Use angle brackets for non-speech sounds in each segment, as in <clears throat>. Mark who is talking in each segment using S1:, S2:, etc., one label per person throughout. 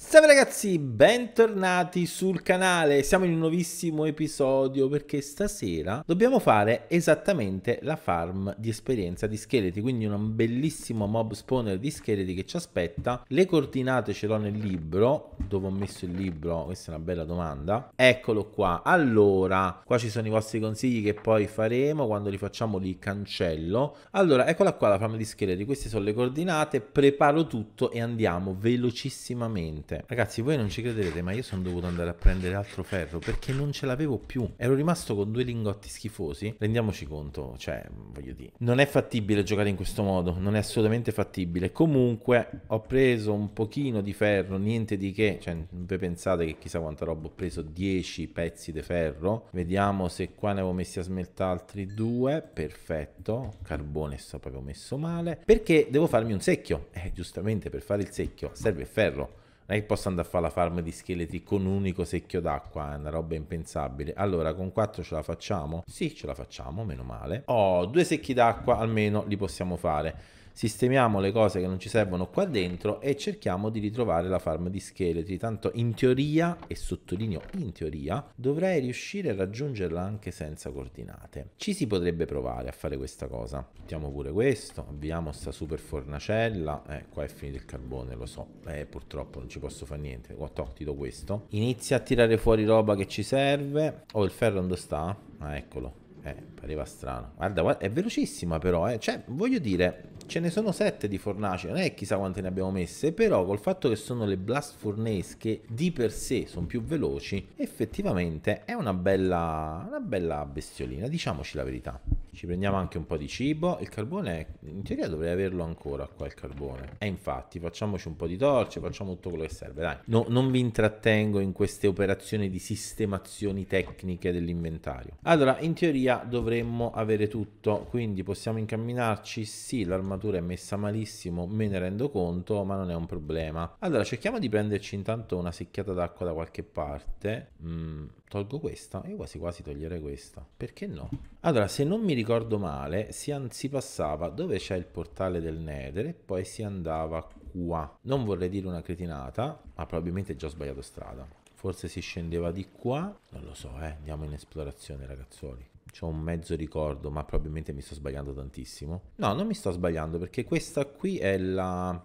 S1: Salve ragazzi, bentornati sul canale, siamo in un nuovissimo episodio perché stasera dobbiamo fare esattamente la farm di esperienza di scheletri, quindi un bellissimo mob spawner di scheletri che ci aspetta, le coordinate ce l'ho nel libro, dove ho messo il libro, questa è una bella domanda, eccolo qua, allora, qua ci sono i vostri consigli che poi faremo, quando li facciamo li cancello, allora eccola qua la farm di scheletri, queste sono le coordinate, preparo tutto e andiamo velocissimamente veramente. Ragazzi, voi non ci crederete, ma io sono dovuto andare a prendere altro ferro perché non ce l'avevo più. Ero rimasto con due lingotti schifosi. Rendiamoci conto, cioè, voglio dire, non è fattibile giocare in questo modo, non è assolutamente fattibile. Comunque ho preso un pochino di ferro, niente di che, cioè, non vi pensate che chissà quanta roba ho preso 10 pezzi di ferro. Vediamo se qua ne avevo messi a smeltare altri due. Perfetto. Carbone sto proprio messo male. Perché devo farmi un secchio. Eh, giustamente per fare il secchio serve ferro non è che posso andare a fare la farm di scheletri con un unico secchio d'acqua, è una roba impensabile. Allora, con 4 ce la facciamo? Sì, ce la facciamo, meno male. Ho oh, due secchi d'acqua almeno li possiamo fare sistemiamo le cose che non ci servono qua dentro e cerchiamo di ritrovare la farm di scheletri. Tanto in teoria, e sottolineo in teoria, dovrei riuscire a raggiungerla anche senza coordinate. Ci si potrebbe provare a fare questa cosa. Mettiamo pure questo, avviamo sta super fornacella. Eh, qua è finito il carbone, lo so. Eh, purtroppo non ci posso fare niente. Ho tolto questo. Inizia a tirare fuori roba che ci serve. Oh, il ferro dove sta? Ah, eccolo. Eh, pareva strano. Guarda, guarda è velocissima però, eh. Cioè, voglio dire, ce ne sono 7 di fornace, non è chissà quante ne abbiamo messe, però col fatto che sono le blast furnace che di per sé sono più veloci, effettivamente è una bella, una bella bestiolina, diciamoci la verità. Ci prendiamo anche un po' di cibo. Il carbone, in teoria, dovrei averlo ancora qua. Il carbone. E infatti, facciamoci un po' di torce, facciamo tutto quello che serve. Dai, no, non vi intrattengo in queste operazioni di sistemazioni tecniche dell'inventario. Allora, in teoria dovremmo avere tutto, quindi possiamo incamminarci. Sì, l'armatura è messa malissimo, me ne rendo conto, ma non è un problema. Allora, cerchiamo di prenderci intanto una secchiata d'acqua da qualche parte. Mm, tolgo questa e quasi quasi toglierei questa. Perché no? Allora, se non mi ricordo male, si, si passava dove c'è il portale del Nether e poi si andava qua. Non vorrei dire una cretinata, ma probabilmente già ho sbagliato strada. Forse si scendeva di qua. Non lo so, eh. Andiamo in esplorazione, ragazzuoli C'ho un mezzo ricordo, ma probabilmente mi sto sbagliando tantissimo. No, non mi sto sbagliando, perché questa qui è la...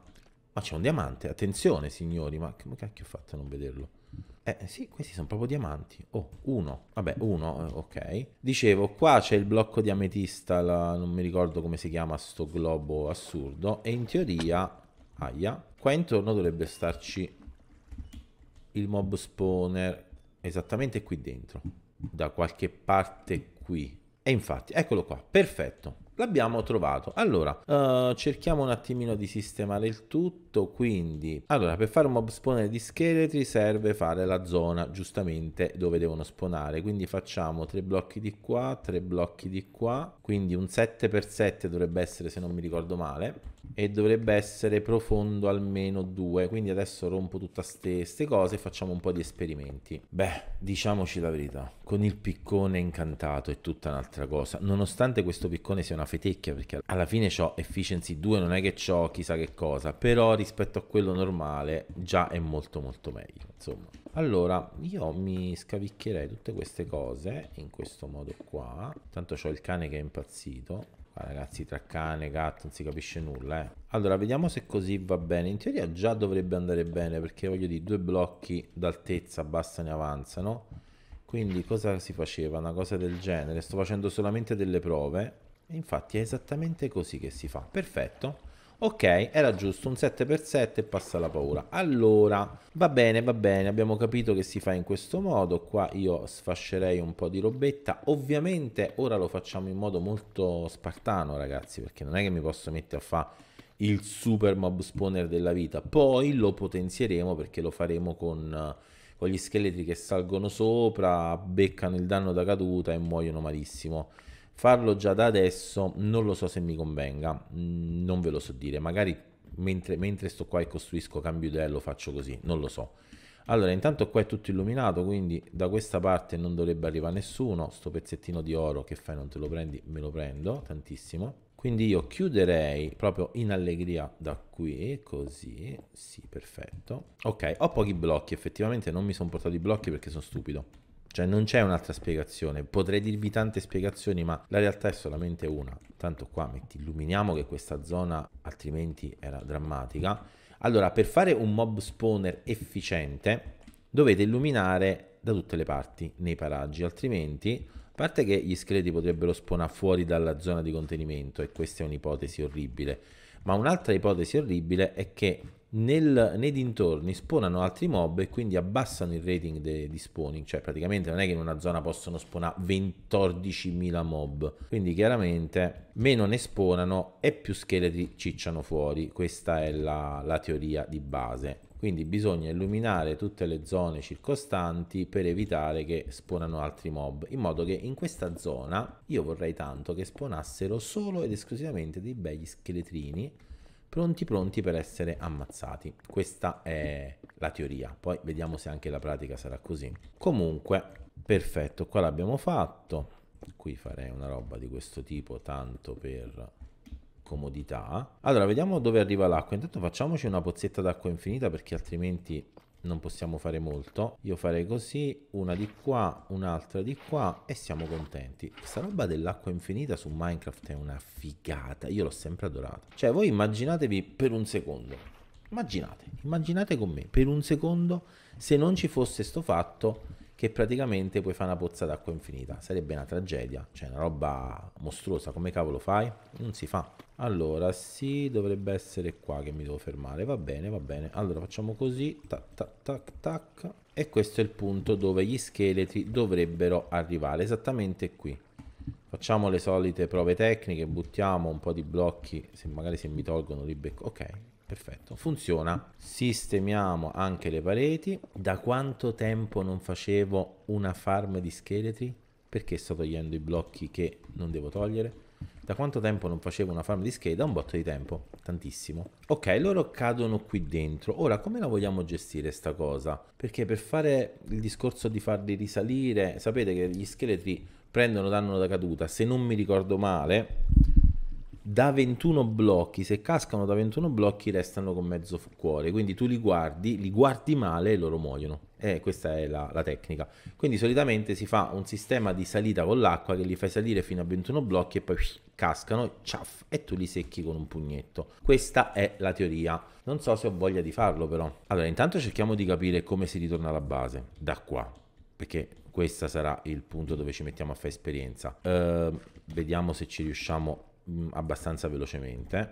S1: Ma c'è un diamante, attenzione signori, ma come cacchio ho fatto a non vederlo? Eh, eh sì, questi sono proprio diamanti. Oh, uno. Vabbè, uno, eh, ok. Dicevo, qua c'è il blocco di ametista, la, non mi ricordo come si chiama sto globo assurdo. E in teoria, aia, qua intorno dovrebbe starci il mob spawner esattamente qui dentro. Da qualche parte qui. E infatti, eccolo qua, perfetto l'abbiamo trovato allora uh, cerchiamo un attimino di sistemare il tutto quindi allora per fare un mob spawner di scheletri serve fare la zona giustamente dove devono spawnare quindi facciamo tre blocchi di qua tre blocchi di qua quindi un 7x7 dovrebbe essere se non mi ricordo male e dovrebbe essere profondo almeno 2 quindi adesso rompo tutte queste cose e facciamo un po' di esperimenti beh diciamoci la verità con il piccone incantato è tutta un'altra cosa nonostante questo piccone sia una fetecchia perché alla fine ho efficiency 2 non è che ho chissà che cosa però rispetto a quello normale già è molto molto meglio insomma allora io mi scavicchierei tutte queste cose in questo modo qua tanto ho il cane che è impazzito Guarda, ragazzi, tra cane, gatto, non si capisce nulla, eh. Allora, vediamo se così va bene. In teoria già dovrebbe andare bene, perché voglio dire, due blocchi d'altezza bastano e avanzano. Quindi cosa si faceva? Una cosa del genere. Sto facendo solamente delle prove. Infatti è esattamente così che si fa. Perfetto. Ok, era giusto, un 7x7 e passa la paura. Allora, va bene, va bene, abbiamo capito che si fa in questo modo. Qua io sfascerei un po' di robetta. Ovviamente ora lo facciamo in modo molto spartano, ragazzi, perché non è che mi posso mettere a fare il super mob spawner della vita. Poi lo potenzieremo perché lo faremo con, eh, con gli scheletri che salgono sopra, beccano il danno da caduta e muoiono malissimo. Farlo già da adesso non lo so se mi convenga, mm, non ve lo so dire, magari mentre, mentre sto qua e costruisco cambio idea lo faccio così, non lo so. Allora, intanto qua è tutto illuminato, quindi da questa parte non dovrebbe arrivare nessuno. Sto pezzettino di oro che fai non te lo prendi, me lo prendo, tantissimo. Quindi io chiuderei proprio in allegria da qui, così, sì, perfetto. Ok, ho pochi blocchi, effettivamente non mi sono portato i blocchi perché sono stupido. Cioè non c'è un'altra spiegazione, potrei dirvi tante spiegazioni, ma la realtà è solamente una. Tanto qua metti illuminiamo che questa zona altrimenti era drammatica. Allora, per fare un mob spawner efficiente dovete illuminare da tutte le parti nei paraggi, altrimenti a parte che gli scheletri potrebbero spawnare fuori dalla zona di contenimento e questa è un'ipotesi orribile, ma un'altra ipotesi orribile è che nel, nei dintorni spawnano altri mob e quindi abbassano il rating de, di spawning, cioè praticamente non è che in una zona possono spawnare 14.000 mob, quindi chiaramente meno ne spawnano e più scheletri cicciano fuori, questa è la, la teoria di base. Quindi bisogna illuminare tutte le zone circostanti per evitare che spawnano altri mob, in modo che in questa zona io vorrei tanto che spawnassero solo ed esclusivamente dei begli scheletrini pronti pronti per essere ammazzati. Questa è la teoria, poi vediamo se anche la pratica sarà così. Comunque, perfetto, qua l'abbiamo fatto. Qui farei una roba di questo tipo, tanto per comodità. Allora, vediamo dove arriva l'acqua. Intanto facciamoci una pozzetta d'acqua infinita perché altrimenti non possiamo fare molto. Io farei così, una di qua, un'altra di qua e siamo contenti. Questa roba dell'acqua infinita su Minecraft è una figata, io l'ho sempre adorata. Cioè voi immaginatevi per un secondo, immaginate, immaginate con me, per un secondo se non ci fosse sto fatto che praticamente puoi fare una pozza d'acqua infinita. Sarebbe una tragedia, cioè una roba mostruosa. Come cavolo fai? Non si fa. Allora, sì, dovrebbe essere qua che mi devo fermare. Va bene, va bene. Allora facciamo così, tac, tac, tac, tac. E questo è il punto dove gli scheletri dovrebbero arrivare, esattamente qui. Facciamo le solite prove tecniche, buttiamo un po' di blocchi, se magari se mi tolgono li becco. Ok, perfetto, funziona. Sistemiamo anche le pareti. Da quanto tempo non facevo una farm di scheletri? Perché sto togliendo i blocchi che non devo togliere? Da quanto tempo non facevo una farm di scheda? Un botto di tempo, tantissimo. Ok, loro cadono qui dentro. Ora, come la vogliamo gestire sta cosa? Perché per fare il discorso di farli risalire, sapete che gli scheletri prendono danno da caduta, se non mi ricordo male, da 21 blocchi, se cascano da 21 blocchi restano con mezzo cuore, quindi tu li guardi, li guardi male e loro muoiono. Eh, questa è la, la, tecnica. Quindi solitamente si fa un sistema di salita con l'acqua che li fai salire fino a 21 blocchi e poi cascano ciaff, e tu li secchi con un pugnetto. Questa è la teoria. Non so se ho voglia di farlo però. Allora intanto cerchiamo di capire come si ritorna alla base da qua, perché questo sarà il punto dove ci mettiamo a fare esperienza. Uh, vediamo se ci riusciamo a mh, mm, abbastanza velocemente.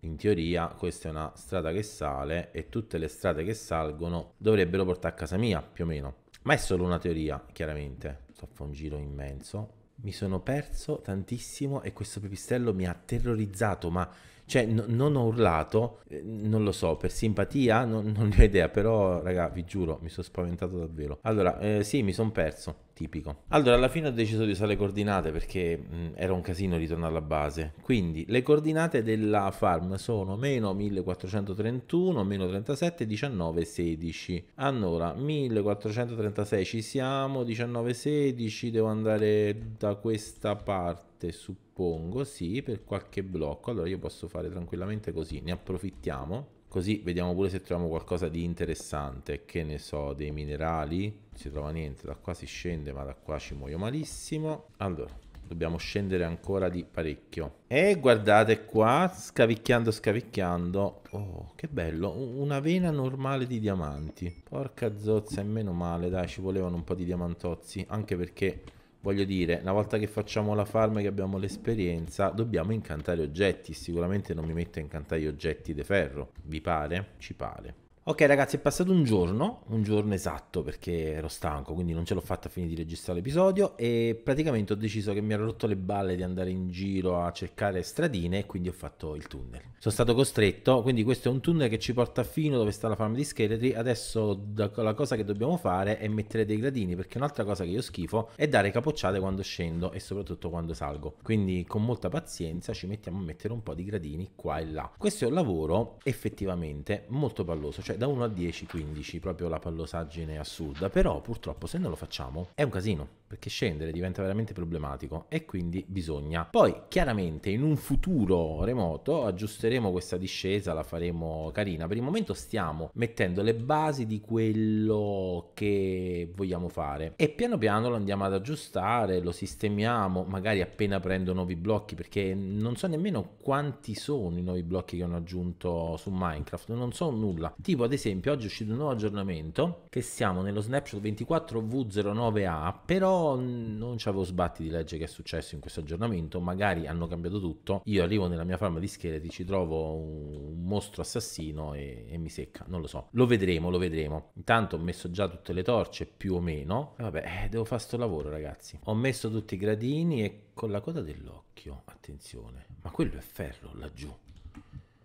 S1: In teoria questa è una strada che sale e tutte le strade che salgono dovrebbero portare a casa mia, più o meno. Ma è solo una teoria, chiaramente. Sto a fare un giro immenso. Mi sono perso tantissimo e questo pipistrello mi ha terrorizzato, ma cioè, no, non ho urlato, eh, non lo so, per simpatia, no, non ne ho idea, però, raga, vi giuro, mi sono spaventato davvero. Allora, eh, sì, mi sono perso, tipico. Allora, alla fine ho deciso di usare le coordinate perché mh, mm, era un casino ritornare alla base. Quindi, le coordinate della farm sono meno 1431, meno 37, 19, 16. Allora, 1436 ci siamo, 19, 16, devo andare da questa parte volte, suppongo, sì, per qualche blocco. Allora io posso fare tranquillamente così, ne approfittiamo. Così vediamo pure se troviamo qualcosa di interessante, che ne so, dei minerali. Non si trova niente, da qua si scende, ma da qua ci muoio malissimo. Allora, dobbiamo scendere ancora di parecchio. E guardate qua, scavicchiando, scavicchiando. Oh, che bello, una vena normale di diamanti. Porca zozza, e meno male, dai, ci volevano un po' di diamantozzi, anche perché voglio dire, una volta che facciamo la farm, e che abbiamo l'esperienza, dobbiamo incantare oggetti. Sicuramente non mi metto a incantare gli oggetti di ferro. Vi pare? Ci pare. Ok ragazzi, è passato un giorno, un giorno esatto perché ero stanco, quindi non ce l'ho fatta a fine di registrare l'episodio e praticamente ho deciso che mi ero rotto le balle di andare in giro a cercare stradine e quindi ho fatto il tunnel. Sono stato costretto, quindi questo è un tunnel che ci porta fino dove sta la farm di scheletri, adesso la cosa che dobbiamo fare è mettere dei gradini perché un'altra cosa che io schifo è dare capocciate quando scendo e soprattutto quando salgo, quindi con molta pazienza ci mettiamo a mettere un po' di gradini qua e là. Questo è un lavoro effettivamente molto palloso, cioè cioè da 1 a 10, 15, proprio la pallosaggine assurda, però purtroppo se non lo facciamo è un casino, perché scendere diventa veramente problematico e quindi bisogna. Poi chiaramente in un futuro remoto aggiusteremo questa discesa, la faremo carina, per il momento stiamo mettendo le basi di quello che vogliamo fare e piano piano lo andiamo ad aggiustare, lo sistemiamo, magari appena prendo nuovi blocchi, perché non so nemmeno quanti sono i nuovi blocchi che hanno aggiunto su Minecraft, non so nulla. Tipo dico ad esempio oggi è uscito un nuovo aggiornamento che siamo nello snapshot 24v09a, però non ci avevo sbatti di legge che è successo in questo aggiornamento, magari hanno cambiato tutto, io arrivo nella mia farma di scheletri, ci trovo un mostro assassino e, e mi secca, non lo so, lo vedremo, lo vedremo. Intanto ho messo già tutte le torce più o meno, e vabbè, eh, devo fare sto lavoro ragazzi. Ho messo tutti i gradini e con la coda dell'occhio, attenzione, ma quello è ferro laggiù.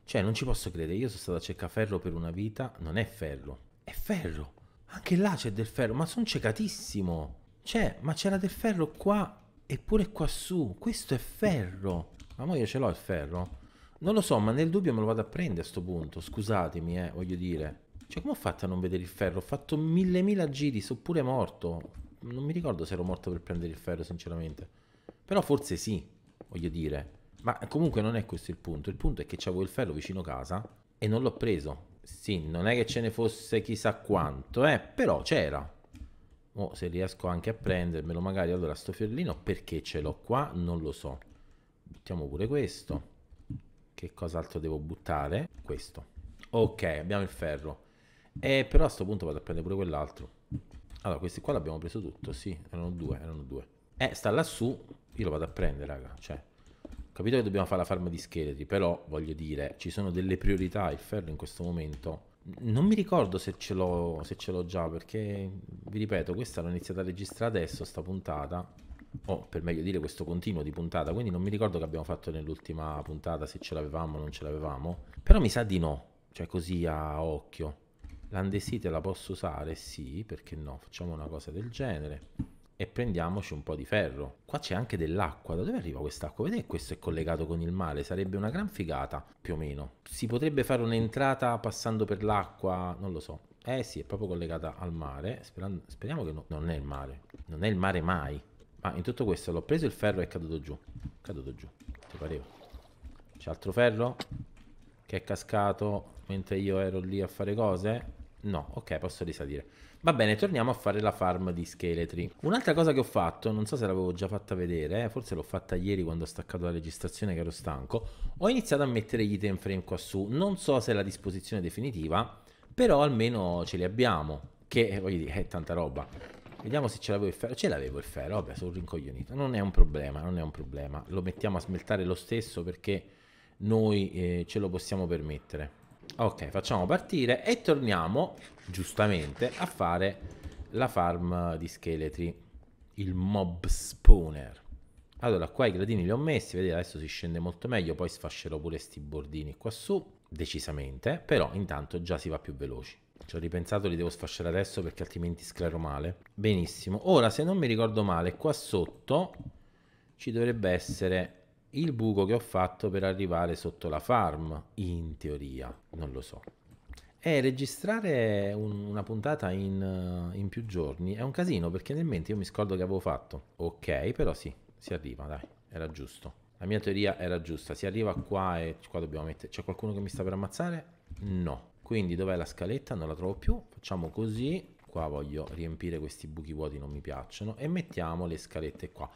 S1: Cioè, non ci posso credere, io sono stato a Ceccaferro per una vita, non è ferro, è ferro. Anche là c'è del ferro, ma sono cecatissimo. Cioè, ma c'era del ferro qua e pure quassù, Questo è ferro. Ma mo io ce l'ho il ferro? Non lo so, ma nel dubbio me lo vado a prendere a sto punto. Scusatemi, eh, voglio dire. Cioè, come ho fatto a non vedere il ferro? Ho fatto mille mila giri, sono pure morto. Non mi ricordo se ero morto per prendere il ferro, sinceramente. Però forse sì, voglio dire. Ma comunque non è questo il punto. Il punto è che c'avevo il ferro vicino casa e non l'ho preso. Sì, non è che ce ne fosse chissà quanto, eh, però c'era. Oh, se riesco anche a prendermelo magari allora sto fiorellino perché ce l'ho qua non lo so buttiamo pure questo che cos'altro devo buttare questo ok abbiamo il ferro eh, però a questo punto vado a prendere pure quell'altro allora questi qua l'abbiamo preso tutto sì erano due erano due eh sta lassù io lo vado a prendere raga cioè capito che dobbiamo fare la farma di scheletri, però voglio dire, ci sono delle priorità, il ferro in questo momento. Non mi ricordo se ce l'ho, se ce l'ho già, perché vi ripeto, questa l'ho iniziata a registrare adesso, sta puntata, o per meglio dire questo continuo di puntata, quindi non mi ricordo che abbiamo fatto nell'ultima puntata, se ce l'avevamo o non ce l'avevamo, però mi sa di no, cioè così a occhio. L'andesite la posso usare? Sì, perché no? Facciamo una cosa del genere e prendiamoci un po' di ferro. Qua c'è anche dell'acqua, da dove arriva quest'acqua? Vedete questo è collegato con il mare, sarebbe una gran figata, più o meno. Si potrebbe fare un'entrata passando per l'acqua, non lo so. Eh sì, è proprio collegata al mare, Sperando, speriamo che no, non è il mare, non è il mare mai. Ma in tutto questo l'ho preso il ferro e è caduto giù, è caduto giù, ti pareva. C'è altro ferro che è cascato mentre io ero lì a fare cose? No, ok, posso risalire. Va bene, torniamo a fare la farm di scheletri. Un'altra cosa che ho fatto, non so se l'avevo già fatta vedere, eh, forse l'ho fatta ieri quando ho staccato la registrazione che ero stanco, ho iniziato a mettere gli item frame qua su. Non so se è la disposizione definitiva, però almeno ce li abbiamo, che eh, voglio dire, è tanta roba. Vediamo se ce l'avevo il ferro. Ce l'avevo il ferro, vabbè, sono rincoglionito. Non è un problema, non è un problema. Lo mettiamo a smeltare lo stesso perché noi eh, ce lo possiamo permettere. Ok, facciamo partire e torniamo, giustamente, a fare la farm di scheletri. Il mob spawner. Allora, qua i gradini li ho messi, vedete adesso si scende molto meglio, poi sfascerò pure sti bordini qua su, decisamente, però intanto già si va più veloci. Ci ho ripensato, li devo sfasciare adesso perché altrimenti sclero male. Benissimo. Ora, se non mi ricordo male, qua sotto ci dovrebbe essere il buco che ho fatto per arrivare sotto la farm, in teoria, non lo so. E registrare un, una puntata in, eh, in, più giorni è un casino perché nel mente io mi scordo che avevo fatto. Ok, però sì, si arriva, dai, era giusto. La mia teoria era giusta, si arriva qua e qua dobbiamo mettere... C'è qualcuno che mi sta per ammazzare? No. Quindi dov'è la scaletta? Non la trovo più. Facciamo così. Qua voglio riempire questi buchi vuoti, non mi piacciono. E mettiamo le scalette qua.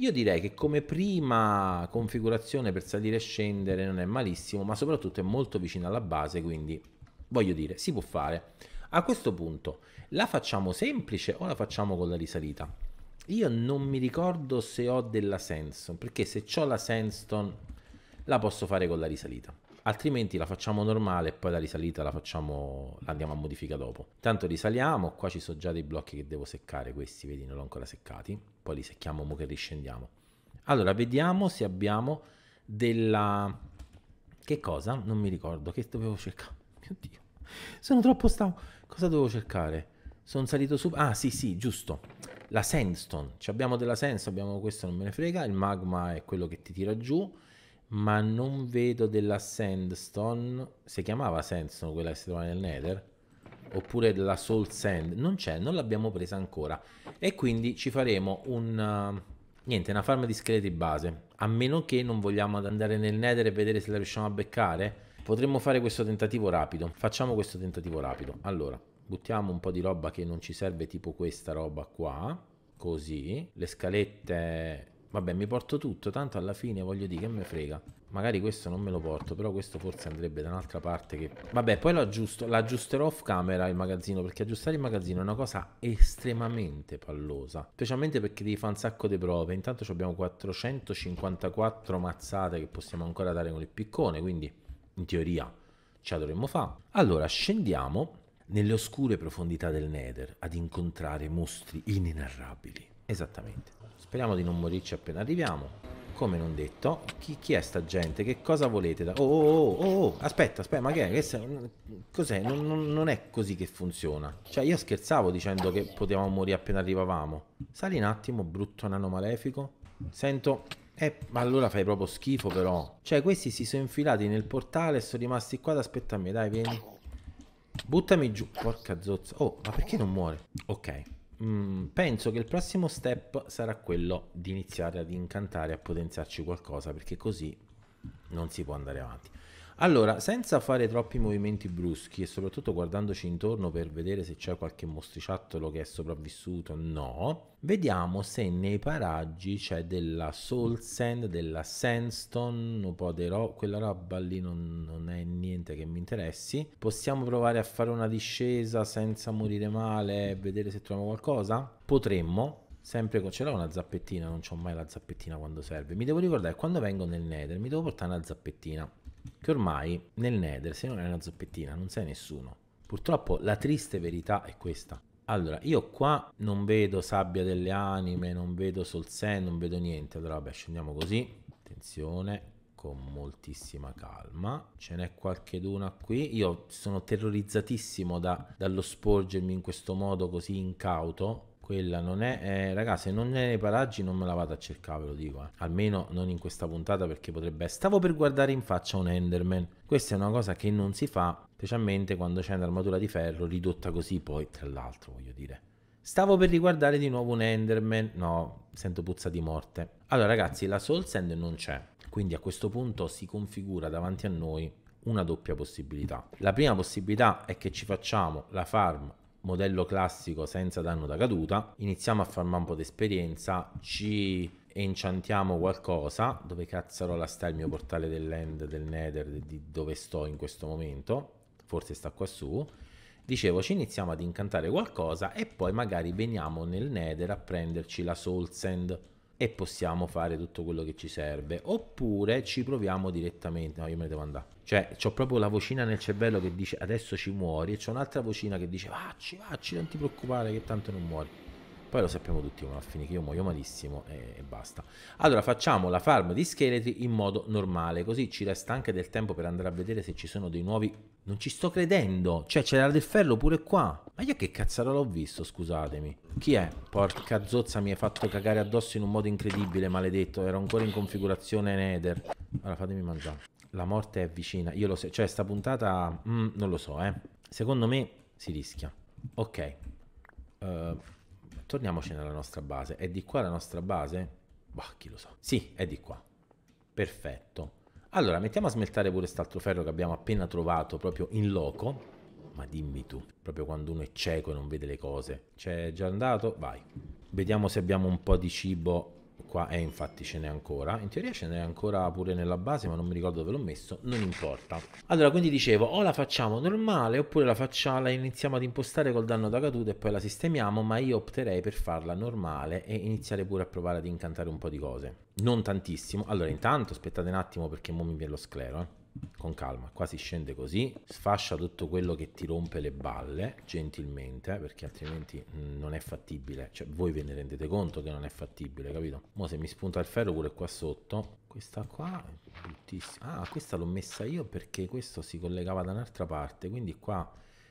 S1: Io direi che come prima configurazione per salire e scendere non è malissimo, ma soprattutto è molto vicino alla base, quindi voglio dire, si può fare. A questo punto la facciamo semplice o la facciamo con la risalita? Io non mi ricordo se ho della Sandstone, perché se ho la Sandstone la posso fare con la risalita altrimenti la facciamo normale e poi la risalita la facciamo, la andiamo a modifica dopo. Tanto risaliamo, qua ci sono già dei blocchi che devo seccare, questi vedi non l'ho ancora seccati, poi li secchiamo mo che riscendiamo. Allora vediamo se abbiamo della... che cosa? Non mi ricordo, che dovevo cercare? Mio <laughs> Dio, sono troppo stanco cosa dovevo cercare? Sono salito su... ah sì sì, giusto, la sandstone, Ci abbiamo della sandstone, abbiamo questo non me ne frega, il magma è quello che ti tira giù, ma non vedo della Sandstone. Si chiamava Sandstone quella che si trova nel Nether? Oppure della Soul Sand? Non c'è, non l'abbiamo presa ancora. E quindi ci faremo un... Eh, niente, una farm di scheletri base. A meno che non vogliamo andare nel Nether e vedere se la riusciamo a beccare. Potremmo fare questo tentativo rapido. Facciamo questo tentativo rapido. Allora, buttiamo un po' di roba che non ci serve, tipo questa roba qua. Così. Le scalette Vabbè, mi porto tutto, tanto alla fine voglio dire che me frega. Magari questo non me lo porto, però questo forse andrebbe da un'altra parte che... Vabbè, poi lo aggiusto, l'aggiusterò off camera il magazzino, perché aggiustare il magazzino è una cosa estremamente pallosa. Specialmente perché devi fare un sacco di prove. Intanto abbiamo 454 mazzate che possiamo ancora dare con il piccone, quindi in teoria ce la dovremmo fare. Allora, scendiamo nelle oscure profondità del Nether ad incontrare mostri inenarrabili. Esattamente. Speriamo di non morirci appena arriviamo. Come non detto, chi, chi è sta gente? Che cosa volete? Da... Oh, oh, oh, oh, oh, aspetta, aspetta, ma che è? Cos'è? Non, non, non, è così che funziona. Cioè, io scherzavo dicendo che potevamo morire appena arrivavamo. Sali un attimo, brutto nano malefico. Sento... Eh, ma allora fai proprio schifo però. Cioè, questi si sono infilati nel portale e sono rimasti qua ad aspettarmi. Dai, vieni. Buttami giù. Porca zozza. Oh, ma perché non muore? Ok. Mm. penso che il prossimo step sarà quello di iniziare ad incantare, a potenziarci qualcosa, perché così non si può andare avanti. Allora, senza fare troppi movimenti bruschi e soprattutto guardandoci intorno per vedere se c'è qualche mostriciattolo che è sopravvissuto, no, vediamo se nei paraggi c'è della soul sand, della sandstone, un po' di ro- quella roba lì non, non è niente che mi interessi. Possiamo provare a fare una discesa senza morire male e vedere se troviamo qualcosa? Potremmo, sempre con... ce l'ho una zappettina, non ho mai la zappettina quando serve. Mi devo ricordare, quando vengo nel Nether mi devo portare una zappettina che ormai nel Nether, se non è una zoppettina, non sei nessuno. Purtroppo la triste verità è questa. Allora, io qua non vedo sabbia delle anime, non vedo solsen, non vedo niente. Allora, vabbè, scendiamo così. Attenzione, con moltissima calma. Ce n'è qualche d'una qui. Io sono terrorizzatissimo da, dallo sporgermi in questo modo così incauto quella non è, eh, raga, se non è nei paraggi non me la vado a cercare, ve lo dico. Eh. Almeno non in questa puntata perché potrebbe... Stavo per guardare in faccia un Enderman. Questa è una cosa che non si fa, specialmente quando c'è un'armatura di ferro ridotta così poi, tra l'altro, voglio dire. Stavo per riguardare di nuovo un Enderman. No, sento puzza di morte. Allora, ragazzi, la Soul Sand non c'è. Quindi a questo punto si configura davanti a noi una doppia possibilità. La prima possibilità è che ci facciamo la farm modello classico senza danno da caduta, iniziamo a far un po' di esperienza, ci enchantiamo qualcosa, dove cazzarola sta il mio portale del land, del nether, di dove sto in questo momento, forse sta qua su, dicevo ci iniziamo ad incantare qualcosa e poi magari veniamo nel nether a prenderci la soul sand, e possiamo fare tutto quello che ci serve. Oppure ci proviamo direttamente, no io me ne devo andare. Cioè, ho proprio la vocina nel cervello che dice adesso ci muori e c'è un'altra vocina che dice vacci, vacci, non ti preoccupare che tanto non muori. Poi lo sappiamo tutti come va a finire, che io muoio malissimo e, e, basta. Allora facciamo la farm di scheletri in modo normale, così ci resta anche del tempo per andare a vedere se ci sono dei nuovi non ci sto credendo. Cioè, c'era del ferro pure qua. Ma io che cazzarola l'ho visto, scusatemi. Chi è? Porca zozza, mi hai fatto cagare addosso in un modo incredibile, maledetto. Ero ancora in configurazione Nether. Allora, fatemi mangiare. La morte è vicina. Io lo so. Cioè, sta puntata... Mm, non lo so, eh. Secondo me si rischia. Ok. Uh, torniamoci nella nostra base. È di qua la nostra base? Bah, chi lo So. Sì, è di qua. Perfetto. Allora, mettiamo a smeltare pure quest'altro ferro che abbiamo appena trovato proprio in loco. Ma dimmi tu, proprio quando uno è cieco e non vede le cose. C'è già andato? Vai. Vediamo se abbiamo un po' di cibo qua e eh, infatti ce n'è ancora in teoria ce n'è ancora pure nella base ma non mi ricordo dove l'ho messo non importa allora quindi dicevo o la facciamo normale oppure la, faccia, la iniziamo ad impostare col danno da caduta e poi la sistemiamo ma io opterei per farla normale e iniziare pure a provare ad incantare un po' di cose non tantissimo allora intanto aspettate un attimo perché mo mi viene lo sclero eh con calma, qua si scende così, sfascia tutto quello che ti rompe le balle, gentilmente, perché altrimenti mm, non è fattibile, cioè voi ve ne rendete conto che non è fattibile, capito? Mo se mi spunta il ferro pure qua sotto, questa qua è bruttissima, ah questa l'ho messa io perché questo si collegava da un'altra parte, quindi qua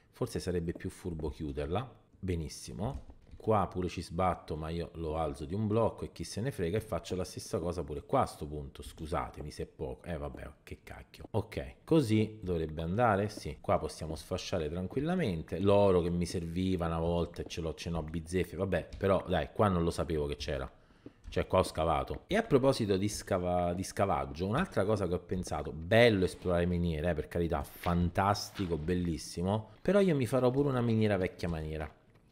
S1: forse sarebbe più furbo chiuderla, benissimo, qua pure ci sbatto, ma io lo alzo di un blocco e chi se ne frega e faccio la stessa cosa pure qua a sto punto, scusatemi se è poco, eh vabbè che cacchio. Ok, così dovrebbe andare, sì, qua possiamo sfasciare tranquillamente, l'oro che mi serviva una volta e ce l'ho, ce n'ho bizzeffe vabbè, però dai, qua non lo sapevo che c'era cioè qua ho scavato. E a proposito di, scava, di scavaggio, un'altra cosa che ho pensato, bello esplorare miniere, eh, per carità, fantastico, bellissimo, però io mi farò pure una miniera vecchia maniera.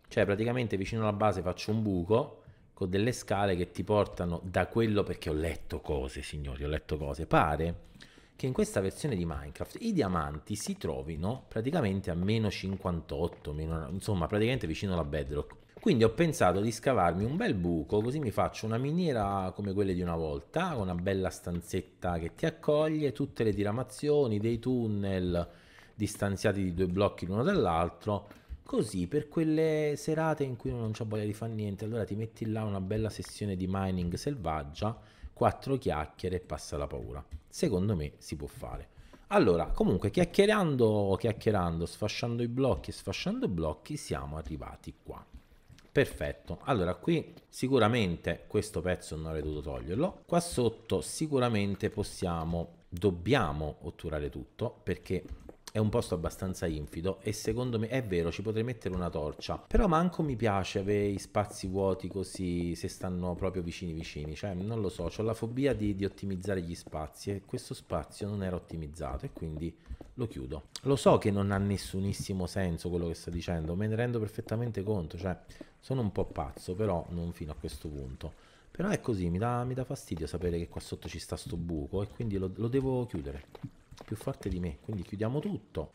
S1: Cioè praticamente vicino alla base faccio un buco con delle scale che ti portano da quello perché ho letto cose, signori, ho letto cose. Pare che in questa versione di Minecraft i diamanti si trovino praticamente a meno 58, meno, insomma praticamente vicino alla bedrock. Quindi ho pensato di scavarmi un bel buco, così mi faccio una miniera come quelle di una volta, una bella stanzetta che ti accoglie, tutte le diramazioni, dei tunnel distanziati di due blocchi l'uno dall'altro, Così, per quelle serate in cui non c'ho voglia di fare niente, allora ti metti là una bella sessione di mining selvaggia, quattro chiacchiere e passa la paura. Secondo me si può fare. Allora, comunque, chiacchierando, chiacchierando, sfasciando i blocchi, sfasciando blocchi, siamo arrivati qua. Perfetto, allora qui sicuramente questo pezzo non avrei dovuto toglierlo, qua sotto sicuramente possiamo, dobbiamo otturare tutto perché è un posto abbastanza infido e secondo me è vero ci potrei mettere una torcia però manco mi piace avere i spazi vuoti così se stanno proprio vicini vicini cioè non lo so ho la fobia di, di ottimizzare gli spazi e questo spazio non era ottimizzato e quindi lo chiudo lo so che non ha nessunissimo senso quello che sto dicendo me ne rendo perfettamente conto cioè sono un po' pazzo però non fino a questo punto però è così mi dà, mi dà fastidio sapere che qua sotto ci sta sto buco e quindi lo, lo devo chiudere più forte di me, quindi chiudiamo tutto.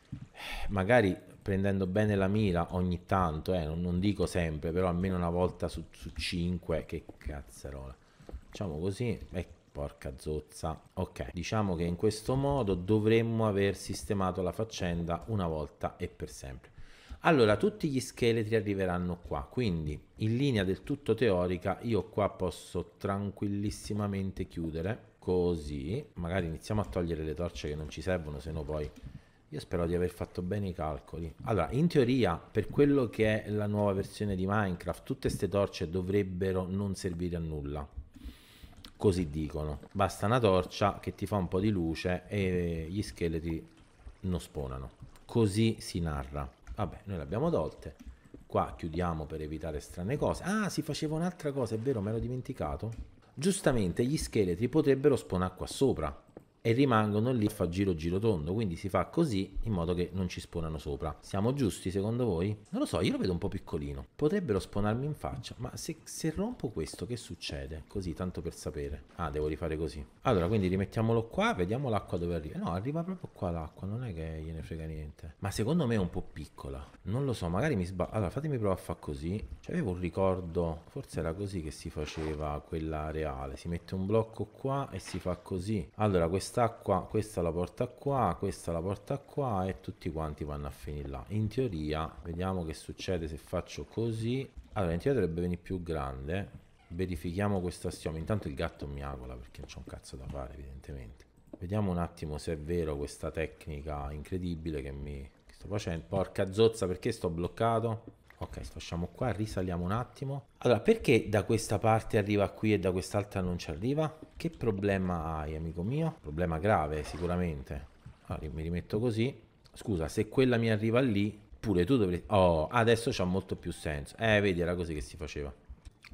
S1: Magari prendendo bene la mira ogni tanto, eh, non, non, dico sempre, però almeno una volta su, su 5, che cazzarola. Facciamo così, e eh, porca zozza. Ok, diciamo che in questo modo dovremmo aver sistemato la faccenda una volta e per sempre. Allora, tutti gli scheletri arriveranno qua, quindi in linea del tutto teorica io qua posso tranquillissimamente chiudere così, magari iniziamo a togliere le torce che non ci servono, se no poi io spero di aver fatto bene i calcoli. Allora, in teoria, per quello che è la nuova versione di Minecraft, tutte queste torce dovrebbero non servire a nulla. Così dicono. Basta una torcia che ti fa un po' di luce e gli scheletri non sponano Così si narra. Vabbè, noi le abbiamo tolte. Qua chiudiamo per evitare strane cose. Ah, si faceva un'altra cosa, è vero, me l'ho dimenticato giustamente gli scheletri potrebbero spawnare qua sopra e rimangono lì fa giro giro tondo quindi si fa così in modo che non ci sponano sopra siamo giusti secondo voi? non lo so io lo vedo un po' piccolino potrebbero sponarmi in faccia ma se, se rompo questo che succede? così tanto per sapere ah devo rifare così allora quindi rimettiamolo qua vediamo l'acqua dove arriva no arriva proprio qua l'acqua non è che gliene frega niente ma secondo me è un po' piccola non lo so magari mi sbaglio allora fatemi provare a fare così cioè, avevo un ricordo forse era così che si faceva quella reale si mette un blocco qua e si fa così allora questa sta qua, questa la porta qua, questa la porta qua e tutti quanti vanno a finire là. In teoria, vediamo che succede se faccio così. Allora, in teoria dovrebbe venire più grande. Verifichiamo questa assioma. Intanto il gatto mi agola perché non c'è un cazzo da fare, evidentemente. Vediamo un attimo se è vero questa tecnica incredibile che mi che sto facendo. Porca zozza, perché sto bloccato? Ok, facciamo qua, risaliamo un attimo. Allora, perché da questa parte arriva qui e da quest'altra non ci arriva? Che problema hai, amico mio? Problema grave, sicuramente. Allora, mi rimetto così. Scusa, se quella mi arriva lì, pure tu dovresti... Oh, adesso c'ha molto più senso. Eh, vedi, era così che si faceva.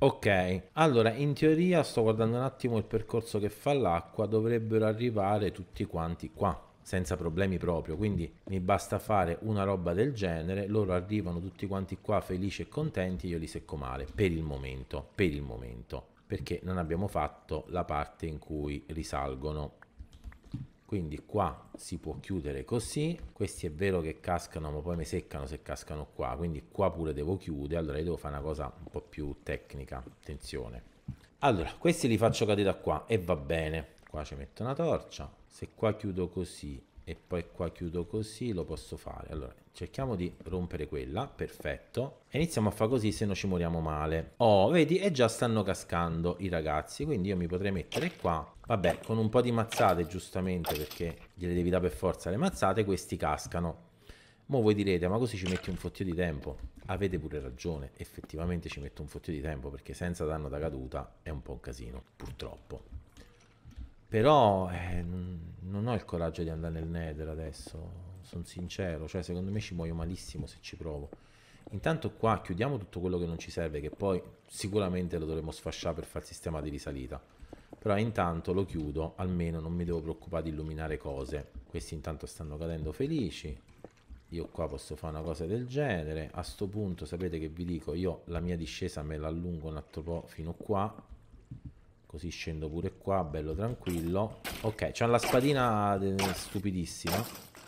S1: Ok, allora in teoria sto guardando un attimo il percorso che fa l'acqua, dovrebbero arrivare tutti quanti qua senza problemi proprio. Quindi mi basta fare una roba del genere, loro arrivano tutti quanti qua felici e contenti, io li secco male per il momento, per il momento, perché non abbiamo fatto la parte in cui risalgono. Quindi qua si può chiudere così, questi è vero che cascano ma poi mi seccano se cascano qua, quindi qua pure devo chiudere, allora io devo fare una cosa un po' più tecnica, attenzione. Allora, questi li faccio cadere da qua e va bene, qua ci metto una torcia, se qua chiudo così e poi qua chiudo così lo posso fare allora cerchiamo di rompere quella perfetto e iniziamo a fare così se non ci moriamo male oh vedi e già stanno cascando i ragazzi quindi io mi potrei mettere qua vabbè con un po' di mazzate giustamente perché gliele devi dare per forza le mazzate questi cascano Mo voi direte, ma così ci metti un fottio di tempo. Avete pure ragione, effettivamente ci metto un fottio di tempo perché senza danno da caduta è un po' un casino, purtroppo. Però eh, non ho il coraggio di andare nel Nether adesso, sono sincero, cioè secondo me ci muoio malissimo se ci provo. Intanto qua chiudiamo tutto quello che non ci serve, che poi sicuramente lo dovremo sfasciare per fare il sistema di risalita. Però intanto lo chiudo, almeno non mi devo preoccupare di illuminare cose. Questi intanto stanno cadendo felici. Io qua posso fare una cosa del genere. A sto punto sapete che vi dico, io la mia discesa me la allungo un altro po' fino qua. Così scendo pure qua, bello tranquillo. Ok, c'è la spadina eh, stupidissima.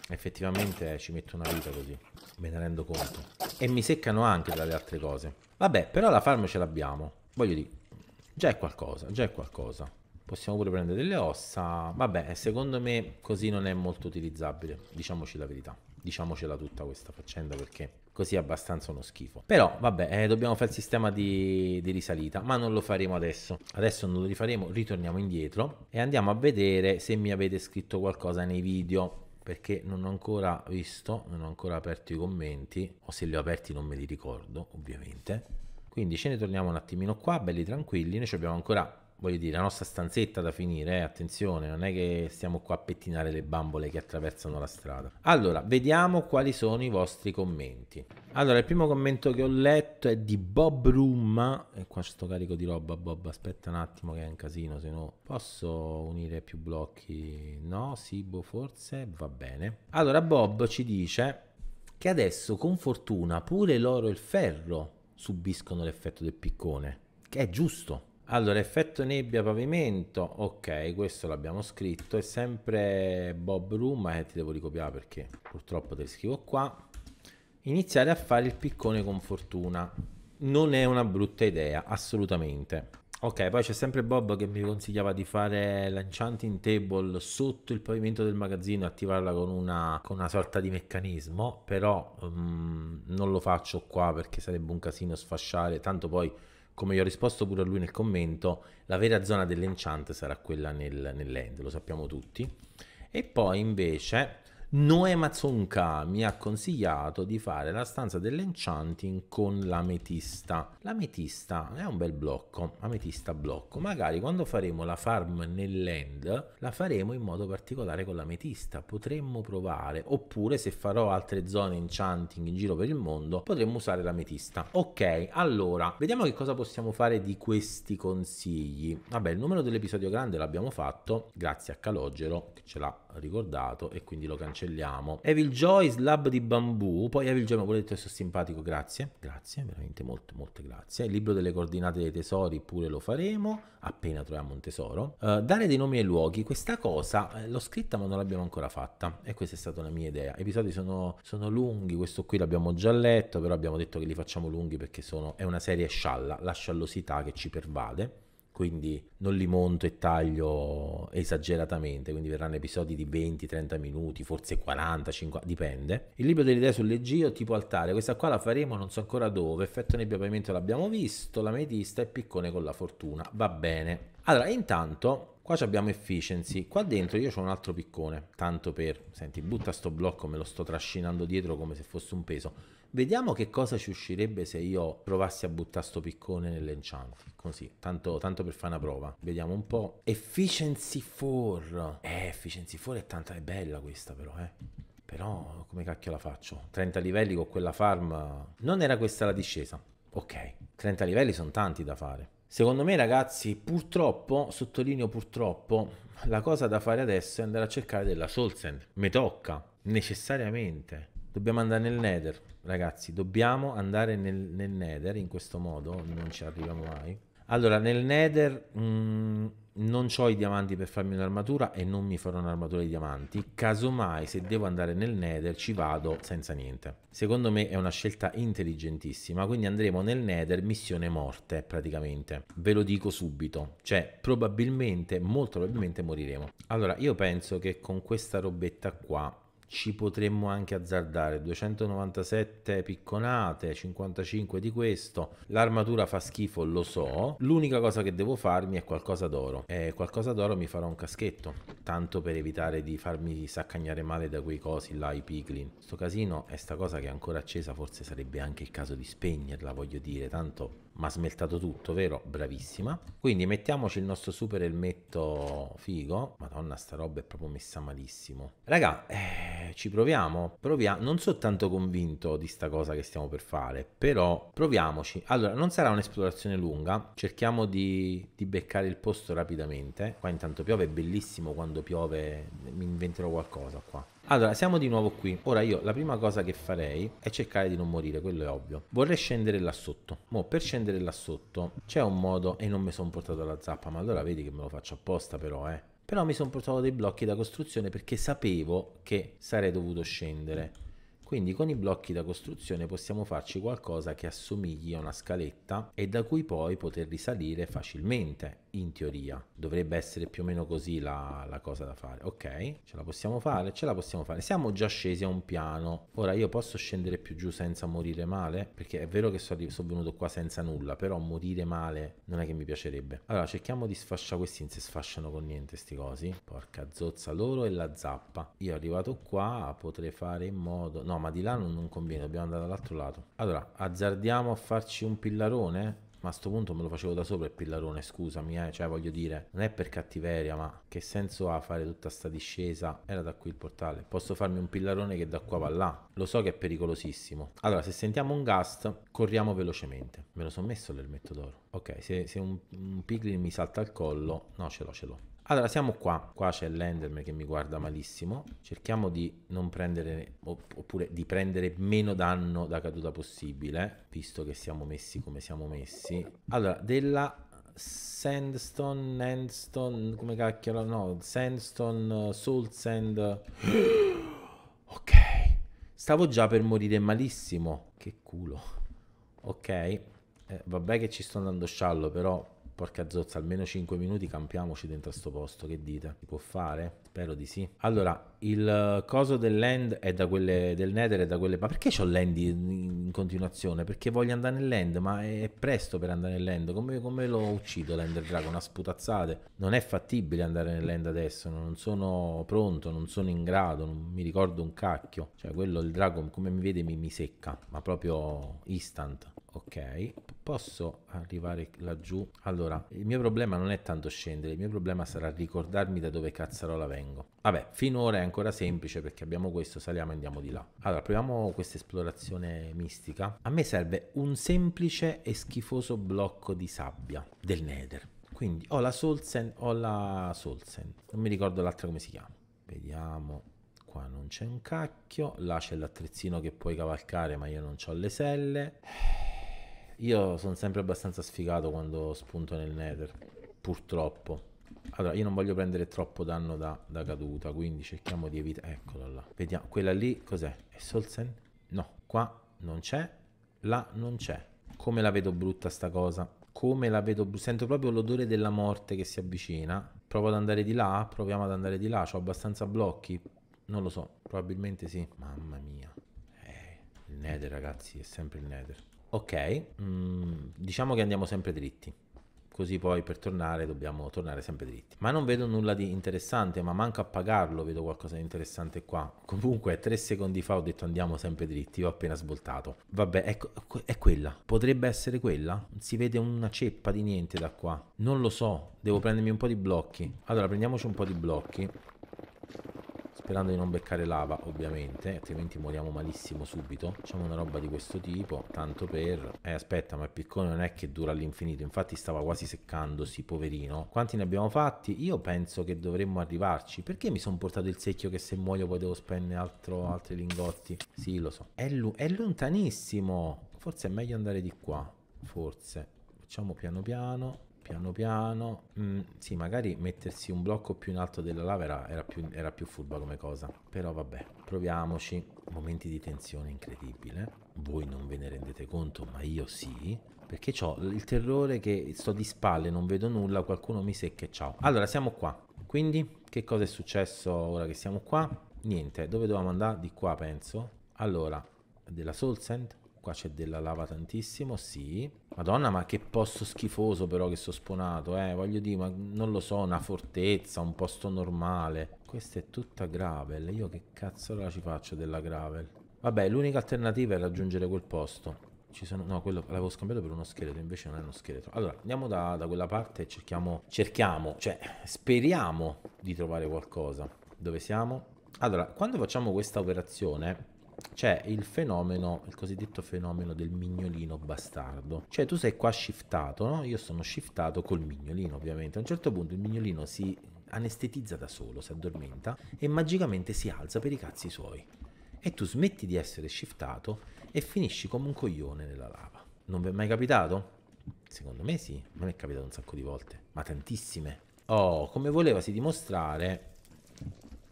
S1: Effettivamente eh, ci metto una vita così, me ne rendo conto. E mi seccano anche dalle altre cose. Vabbè, però la farm ce l'abbiamo. Voglio dire, già è qualcosa, già è qualcosa. Possiamo pure prendere delle ossa. Vabbè, secondo me così non è molto utilizzabile. Diciamoci la verità. Diciamocela tutta questa faccenda perché così abbastanza uno schifo. Però vabbè, eh, dobbiamo fare il sistema di, di, risalita, ma non lo faremo adesso. Adesso non lo rifaremo, ritorniamo indietro e andiamo a vedere se mi avete scritto qualcosa nei video perché non ho ancora visto, non ho ancora aperto i commenti, o se li ho aperti non me li ricordo, ovviamente. Quindi ce ne torniamo un attimino qua, belli tranquilli, noi abbiamo ancora voglio dire, la nostra stanzetta da finire, eh? attenzione, non è che stiamo qua a pettinare le bambole che attraversano la strada. Allora, vediamo quali sono i vostri commenti. Allora, il primo commento che ho letto è di Bob Rumma, e qua sto carico di roba, Bob, aspetta un attimo che è un casino, se no posso unire più blocchi? No, sì, boh, forse, va bene. Allora, Bob ci dice che adesso con fortuna pure l'oro e il ferro subiscono l'effetto del piccone, che è giusto allora, effetto nebbia pavimento, ok, questo l'abbiamo scritto, è sempre Bob Room, ma eh, ti devo ricopiare perché purtroppo te lo scrivo qua. Iniziare a fare il piccone con fortuna. Non è una brutta idea, assolutamente. Ok, poi c'è sempre Bob che mi consigliava di fare l'enchanting table sotto il pavimento del magazzino e attivarla con una, con una, sorta di meccanismo, però um, non lo faccio qua perché sarebbe un casino sfasciare, tanto poi come gli ho risposto pure a lui nel commento, la vera zona dell'enchant sarà quella nel, nell'end, lo sappiamo tutti. E poi invece Noe Mazonka mi ha consigliato di fare la stanza dell'enchanting con l'ametista. L'ametista è un bel blocco, ametista blocco. Magari quando faremo la farm nell'end la faremo in modo particolare con l'ametista. Potremmo provare, oppure se farò altre zone enchanting in giro per il mondo, potremmo usare l'ametista. Ok, allora, vediamo che cosa possiamo fare di questi consigli. Vabbè, il numero dell'episodio grande l'abbiamo fatto grazie a Calogero che ce l'ha ricordato e quindi lo cancelliamo. Evil Joy, slab di bambù, poi Evil Joy mi ha pure detto che sono simpatico, grazie, grazie, veramente molto, molto grazie. Il libro delle coordinate dei tesori pure lo faremo, appena troviamo un tesoro. Uh, dare dei nomi ai luoghi, questa cosa eh, l'ho scritta ma non l'abbiamo ancora fatta e questa è stata una mia idea. I episodi sono, sono lunghi, questo qui l'abbiamo già letto, però abbiamo detto che li facciamo lunghi perché sono, è una serie scialla, la sciallosità che ci pervade quindi non li monto e taglio esageratamente, quindi verranno episodi di 20-30 minuti, forse 40, 50, dipende. Il libro delle idee sul leggio tipo altare, questa qua la faremo non so ancora dove, effetto nebbia pavimento l'abbiamo visto, la metista e piccone con la fortuna, va bene. Allora, intanto Qua abbiamo efficiency, qua dentro io ho un altro piccone, tanto per, senti, butta sto blocco, me lo sto trascinando dietro come se fosse un peso. Vediamo che cosa ci uscirebbe se io provassi a buttare sto piccone nell'enchant. Così, tanto, tanto, per fare una prova. Vediamo un po'. Efficiency 4. Eh, Efficiency 4 è tanta, è bella questa però, eh. Però come cacchio la faccio? 30 livelli con quella farm... Non era questa la discesa. Ok, 30 livelli sono tanti da fare. Secondo me ragazzi, purtroppo, sottolineo purtroppo, la cosa da fare adesso è andare a cercare della Soul Sand. Mi tocca, necessariamente. Dobbiamo andare nel nether, ragazzi. Dobbiamo andare nel, nel nether. In questo modo non ci arriviamo mai. Allora, nel nether mh, mm, non ho i diamanti per farmi un'armatura e non mi farò un'armatura di diamanti. Casomai, se devo andare nel nether, ci vado senza niente. Secondo me è una scelta intelligentissima, quindi andremo nel nether missione morte, praticamente. Ve lo dico subito. Cioè, probabilmente, molto probabilmente moriremo. Allora, io penso che con questa robetta qua ci potremmo anche azzardare 297 picconate 55 di questo l'armatura fa schifo lo so l'unica cosa che devo farmi è qualcosa d'oro e qualcosa d'oro mi farò un caschetto tanto per evitare di farmi saccagnare male da quei cosi là i piglin sto casino è sta cosa che è ancora accesa forse sarebbe anche il caso di spegnerla voglio dire tanto ma ha smeltato tutto, vero? Bravissima. Quindi mettiamoci il nostro super elmetto figo. Madonna, sta roba è proprio messa malissimo. Raga, eh, ci proviamo. Proviamo. Non sono tanto convinto di sta cosa che stiamo per fare, però proviamoci. Allora, non sarà un'esplorazione lunga. Cerchiamo di, di beccare il posto rapidamente. Qua intanto piove, è bellissimo quando piove. Mi inventerò qualcosa qua. Allora, siamo di nuovo qui. Ora io la prima cosa che farei è cercare di non morire, quello è ovvio. Vorrei scendere là sotto. Mo, per scendere là sotto c'è un modo e non mi sono portato la zappa, ma allora vedi che me lo faccio apposta però, eh. Però mi sono portato dei blocchi da costruzione perché sapevo che sarei dovuto scendere. Quindi con i blocchi da costruzione possiamo farci qualcosa che assomigli a una scaletta e da cui poi poter risalire facilmente, in teoria. Dovrebbe essere più o meno così la, la cosa da fare. Ok, ce la possiamo fare, ce la possiamo fare. Siamo già scesi a un piano. Ora io posso scendere più giù senza morire male? Perché è vero che sono, sono venuto qua senza nulla, però morire male non è che mi piacerebbe. Allora cerchiamo di sfasciare questi, non si sfasciano con niente sti cosi. Porca zozza loro e la zappa. Io arrivato qua potrei fare in modo... No, ma di là non, non conviene, dobbiamo andare dall'altro lato. Allora, azzardiamo a farci un pillarone? Ma a sto punto me lo facevo da sopra il pillarone, scusami, eh. Cioè, voglio dire, non è per cattiveria, ma che senso ha fare tutta sta discesa? Era da qui il portale. Posso farmi un pillarone che da qua va là. Lo so che è pericolosissimo. Allora, se sentiamo un gast, corriamo velocemente. Me lo sono messo l'elmetto d'oro. Ok, se, se un, un piglin mi salta al collo... No, ce l'ho, ce l'ho. Allora, siamo qua. Qua c'è l'Enderman che mi guarda malissimo. Cerchiamo di non prendere, oppure di prendere meno danno da caduta possibile, visto che siamo messi come siamo messi. Allora, della Sandstone, nandstone, come cacchio, no, Sandstone, Soul Sand. <gasps> ok. Stavo già per morire malissimo. Che culo. Ok. Eh, vabbè che ci sto andando sciallo, però Porca zozza, almeno 5 minuti campiamoci dentro a sto posto, che dite? Si può fare? Spero di sì. Allora, il coso del land è da quelle del Nether è da quelle Ma perché c'ho land in, continuazione? Perché voglio andare nel land, ma è, presto per andare nell'end. Come, come lo uccido l'ender dragon a sputazzate? Non è fattibile andare nel land adesso, non sono pronto, non sono in grado, non mi ricordo un cacchio. Cioè, quello il dragon come mi vede mi, mi secca, ma proprio instant ok posso arrivare laggiù allora il mio problema non è tanto scendere il mio problema sarà ricordarmi da dove cazzarola vengo vabbè finora è ancora semplice perché abbiamo questo saliamo e andiamo di là allora proviamo questa esplorazione mistica a me serve un semplice e schifoso blocco di sabbia del nether quindi ho la solsen ho la solsen non mi ricordo l'altra come si chiama vediamo qua non c'è un cacchio là c'è l'attrezzino che puoi cavalcare ma io non ho le selle io sono sempre abbastanza sfigato quando spunto nel nether, purtroppo. Allora, io non voglio prendere troppo danno da, da caduta, quindi cerchiamo di evitare... Eccolo là. Vediamo, quella lì cos'è? È Solsen? No, qua non c'è, là non c'è. Come la vedo brutta sta cosa? Come la vedo brutta? Sento proprio l'odore della morte che si avvicina. Provo ad andare di là, proviamo ad andare di là. Ho abbastanza blocchi? Non lo so, probabilmente sì. Mamma mia. Eh, il nether ragazzi, è sempre il nether. Ok, mm, diciamo che andiamo sempre dritti così poi per tornare dobbiamo tornare sempre dritti. Ma non vedo nulla di interessante, ma manco a pagarlo vedo qualcosa di interessante qua. Comunque tre secondi fa ho detto andiamo sempre dritti, ho appena svoltato. Vabbè, ecco, è quella. Potrebbe essere quella? Si vede una ceppa di niente da qua. Non lo so, devo prendermi un po' di blocchi. Allora, prendiamoci un po' di blocchi sperando di non beccare lava ovviamente, altrimenti moriamo malissimo subito. Facciamo una roba di questo tipo, tanto per... Eh aspetta, ma il piccone non è che dura all'infinito, infatti stava quasi seccandosi, poverino. Quanti ne abbiamo fatti? Io penso che dovremmo arrivarci. Perché mi sono portato il secchio che se muoio poi devo spendere altro, altri lingotti? Sì, lo so. È, è lontanissimo! Forse è meglio andare di qua, forse. Facciamo piano piano piano piano. Mm, sì, magari mettersi un blocco più in alto della lava era, era, più, era più furba come cosa. Però vabbè, proviamoci. Momenti di tensione incredibile. Voi non ve ne rendete conto, ma io sì. Perché ho il terrore che sto di spalle, non vedo nulla, qualcuno mi secca e ciao. Allora, siamo qua. Quindi, che cosa è successo ora che siamo qua? Niente, dove dovevamo andare? Di qua, penso. Allora, della Soul Sand? Qua c'è della lava tantissimo, sì. Madonna, ma che posto schifoso però che sono sponato, eh. Voglio dire, ma non lo so, una fortezza, un posto normale. Questa è tutta gravel. Io che cazzo la ci faccio della gravel? Vabbè, l'unica alternativa è raggiungere quel posto. Ci sono... No, quello l'avevo scambiato per uno scheletro, invece non è uno scheletro. Allora, andiamo da, da quella parte e cerchiamo... Cerchiamo, cioè, speriamo di trovare qualcosa. Dove siamo? Allora, quando facciamo questa operazione c'è il fenomeno, il cosiddetto fenomeno del mignolino bastardo. Cioè tu sei qua shiftato, no? Io sono shiftato col mignolino ovviamente. A un certo punto il mignolino si anestetizza da solo, si addormenta e magicamente si alza per i cazzi suoi. E tu smetti di essere shiftato e finisci come un coglione nella lava. Non vi è mai capitato? Secondo me sì, ma mi è capitato un sacco di volte, ma tantissime. Oh, come volevasi dimostrare...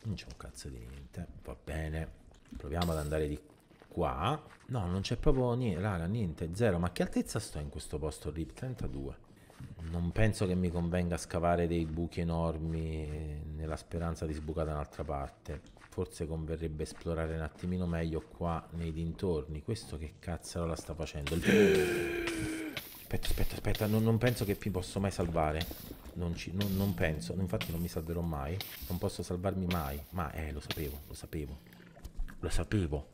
S1: Non c'è un cazzo di niente, va bene. Proviamo ad andare di qua. No, non c'è proprio niente, raga, niente, zero. Ma che altezza sto in questo posto lì? 32. Non penso che mi convenga scavare dei buchi enormi nella speranza di sbucare da un'altra parte. Forse converrebbe esplorare un attimino meglio qua nei dintorni. Questo che cazzo la sta facendo? <clears throat> Aspetta, aspetta, aspetta, non, non penso che mi posso mai salvare. Non, ci, non, non penso, infatti non mi salverò mai. Non posso salvarmi mai. Ma eh, lo sapevo, lo sapevo lo sapevo.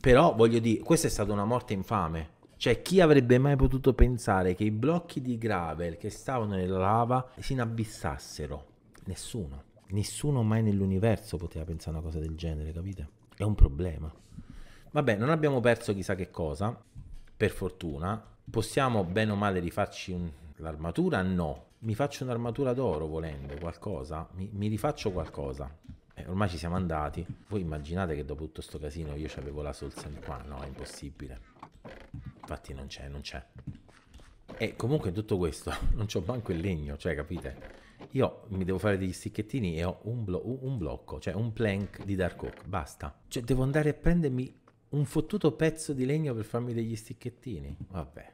S1: Però voglio dire, questa è stata una morte infame. Cioè, chi avrebbe mai potuto pensare che i blocchi di gravel che stavano nella lava si inabissassero? Nessuno. Nessuno mai nell'universo poteva pensare a una cosa del genere, capite? È un problema. Vabbè, non abbiamo perso chissà che cosa, per fortuna. Possiamo bene o male rifarci un... l'armatura? No. Mi faccio un'armatura d'oro volendo, qualcosa. Mi, mi rifaccio qualcosa. Eh, ormai ci siamo andati. Voi immaginate che dopo tutto sto casino io avevo la Solsen qua? No, è impossibile. Infatti non c'è, non c'è. E comunque tutto questo <laughs> non c'ho manco il legno, cioè capite? Io mi devo fare degli sticchettini e ho un, blo- un blocco, cioè un plank di Dark Oak, basta. Cioè devo andare a prendermi un fottuto pezzo di legno per farmi degli sticchettini. Vabbè,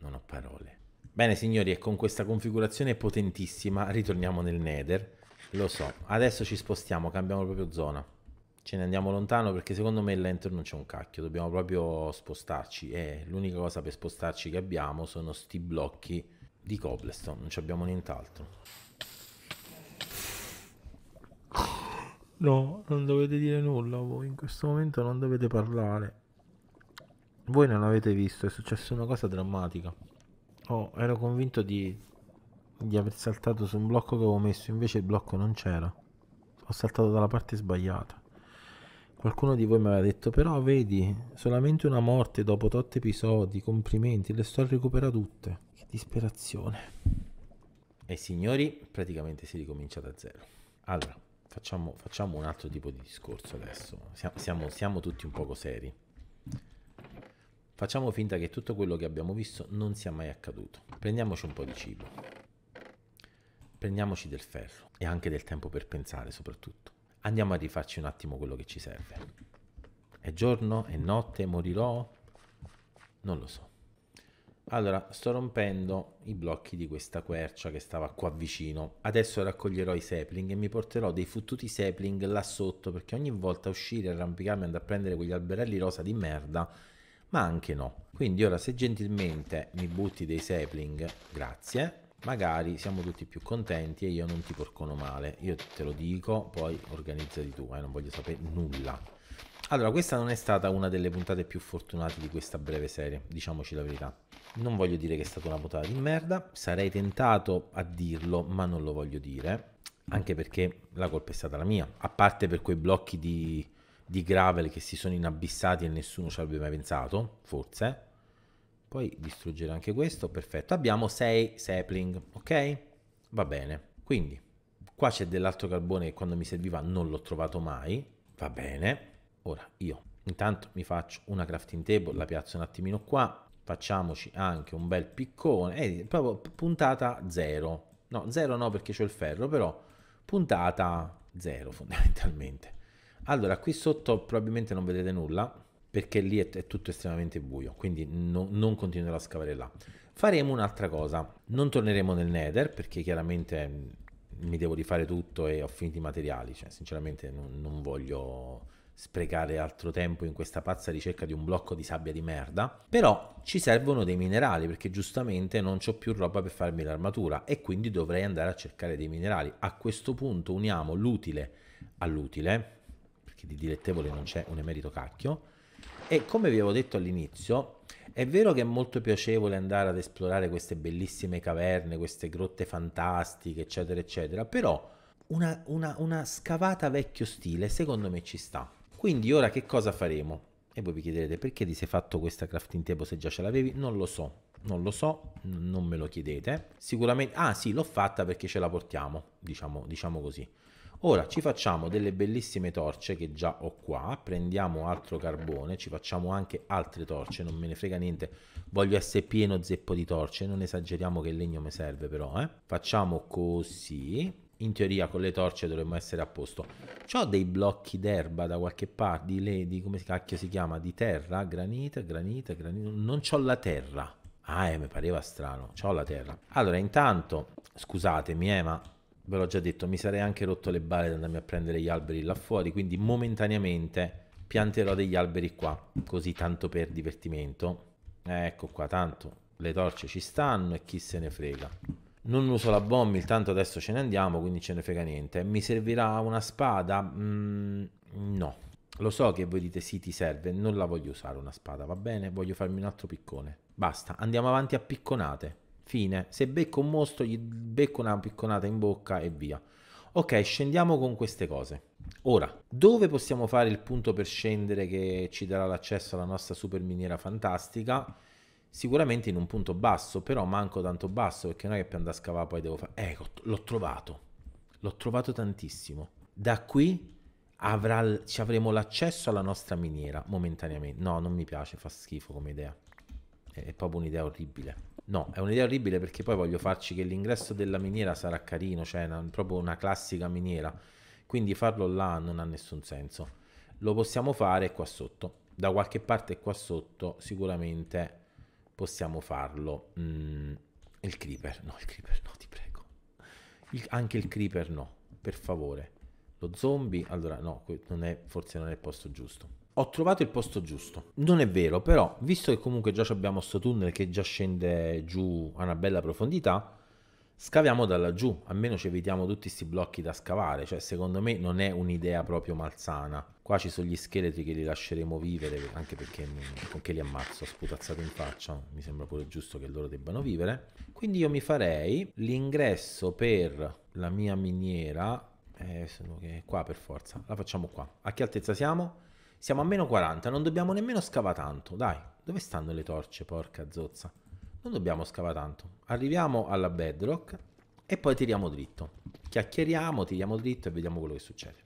S1: non ho parole. Bene signori, e con questa configurazione potentissima ritorniamo nel Nether lo so, adesso ci spostiamo, cambiamo proprio zona. Ce ne andiamo lontano perché secondo me l'enter non c'è un cacchio, dobbiamo proprio spostarci. E l'unica cosa per spostarci che abbiamo sono sti blocchi di cobblestone, non abbiamo nient'altro. No, non dovete dire nulla voi, in questo momento non dovete parlare. Voi non avete visto, è successa una cosa drammatica. Oh, ero convinto di di aver saltato su un blocco che avevo messo, invece il blocco non c'era. Ho saltato dalla parte sbagliata. Qualcuno di voi mi aveva detto, però vedi, solamente una morte dopo 8 episodi, complimenti, le sto a recuperare tutte. Che disperazione. E signori, praticamente si ricomincia da zero. Allora, facciamo, facciamo un altro tipo di discorso adesso. Siamo, siamo, siamo tutti un poco seri. Facciamo finta che tutto quello che abbiamo visto non sia mai accaduto. Prendiamoci un po' di cibo prendiamoci del ferro e anche del tempo per pensare soprattutto. Andiamo a rifarci un attimo quello che ci serve. È giorno? È notte? Morirò? Non lo so. Allora, sto rompendo i blocchi di questa quercia che stava qua vicino. Adesso raccoglierò i sapling e mi porterò dei fottuti sapling là sotto perché ogni volta uscire, e arrampicarmi, andare a prendere quegli alberelli rosa di merda, ma anche no. Quindi ora se gentilmente mi butti dei sapling, grazie, magari siamo tutti più contenti e io non ti porcono male. Io te lo dico, poi organizzati tu, eh, non voglio sapere nulla. Allora, questa non è stata una delle puntate più fortunate di questa breve serie, diciamoci la verità. Non voglio dire che è stata una puntata di merda, sarei tentato a dirlo, ma non lo voglio dire, anche perché la colpa è stata la mia, a parte per quei blocchi di, di gravel che si sono inabissati e nessuno ci avrebbe mai pensato, forse, poi distruggere anche questo, perfetto. Abbiamo 6 sapling, ok? Va bene. Quindi, qua c'è dell'altro carbone che quando mi serviva non l'ho trovato mai. Va bene. Ora, io intanto mi faccio una crafting table, la piazzo un attimino qua. Facciamoci anche un bel piccone. Eh, proprio puntata 0. No, 0 no perché c'è il ferro, però puntata 0 fondamentalmente. Allora, qui sotto probabilmente non vedete nulla, perché lì è, è tutto estremamente buio, quindi no, non continuerò a scavare là. Faremo un'altra cosa, non torneremo nel Nether perché chiaramente mm, mi devo rifare tutto e ho finito i materiali, cioè sinceramente non, non voglio sprecare altro tempo in questa pazza ricerca di un blocco di sabbia di merda, però ci servono dei minerali perché giustamente non ho più roba per farmi l'armatura e quindi dovrei andare a cercare dei minerali. A questo punto uniamo l'utile all'utile, perché di dilettevole non c'è un emerito cacchio, e come vi avevo detto all'inizio, è vero che è molto piacevole andare ad esplorare queste bellissime caverne, queste grotte fantastiche, eccetera, eccetera, però una, una, una scavata vecchio stile secondo me ci sta. Quindi ora che cosa faremo? E voi vi chiederete perché ti sei fatto questa crafting table se già ce l'avevi? Non lo so, non lo so, non me lo chiedete. Sicuramente, ah sì, l'ho fatta perché ce la portiamo, diciamo, diciamo così. Ora ci facciamo delle bellissime torce che già ho qua, prendiamo altro carbone, ci facciamo anche altre torce, non me ne frega niente, voglio essere pieno zeppo di torce, non esageriamo che il legno mi serve però, eh. Facciamo così, in teoria con le torce dovremmo essere a posto. C'ho dei blocchi d'erba da qualche parte, di, le, di come cacchio si chiama, di terra, granita, granita, granita, non c'ho la terra. Ah, eh, mi pareva strano. C'ho la terra. Allora, intanto, scusatemi, eh, ma ve l'ho già detto, mi sarei anche rotto le balle ad andarmi a prendere gli alberi là fuori, quindi momentaneamente pianterò degli alberi qua, così tanto per divertimento. Eh, ecco qua, tanto le torce ci stanno e chi se ne frega. Non uso la bomba, intanto adesso ce ne andiamo, quindi ce ne frega niente. Mi servirà una spada? Mm, no. Lo so che voi dite sì, ti serve, non la voglio usare una spada, va bene? Voglio farmi un altro piccone. Basta, andiamo avanti a picconate. Fine. Se becco un mostro, gli becco una picconata in bocca e via. Ok, scendiamo con queste cose. Ora, dove possiamo fare il punto per scendere che ci darà l'accesso alla nostra super miniera fantastica? Sicuramente in un punto basso, però manco tanto basso perché non è che per andare a scavare poi devo fare... Ecco, l'ho trovato. L'ho trovato tantissimo. Da qui avrà, ci avremo l'accesso alla nostra miniera momentaneamente. No, non mi piace, fa schifo come idea. È proprio un'idea orribile. No, è un'idea orribile perché poi voglio farci che l'ingresso della miniera sarà carino, cioè una, proprio una classica miniera. Quindi farlo là non ha nessun senso. Lo possiamo fare qua sotto. Da qualche parte qua sotto sicuramente possiamo farlo. Mm, il creeper, no, il creeper no, ti prego. Il, anche il creeper no, per favore. Lo zombie, allora no, non è, forse non è il posto giusto. Ho trovato il posto giusto. Non è vero, però, visto che comunque già abbiamo questo tunnel che già scende giù a una bella profondità, scaviamo da laggiù, almeno ci evitiamo tutti questi blocchi da scavare, cioè secondo me non è un'idea proprio malsana. Qua ci sono gli scheletri che li lasceremo vivere, anche perché con che li ammazzo, sputazzato in faccia, mi sembra pure giusto che loro debbano vivere. Quindi io mi farei l'ingresso per la mia miniera, eh, sono che qua per forza, la facciamo qua. A che altezza siamo? Siamo a meno 40, non dobbiamo nemmeno scavare tanto. Dai, dove stanno le torce? Porca zozza. Non dobbiamo scavare tanto. Arriviamo alla bedrock e poi tiriamo dritto. Chiacchieriamo, tiriamo dritto e vediamo quello che succede.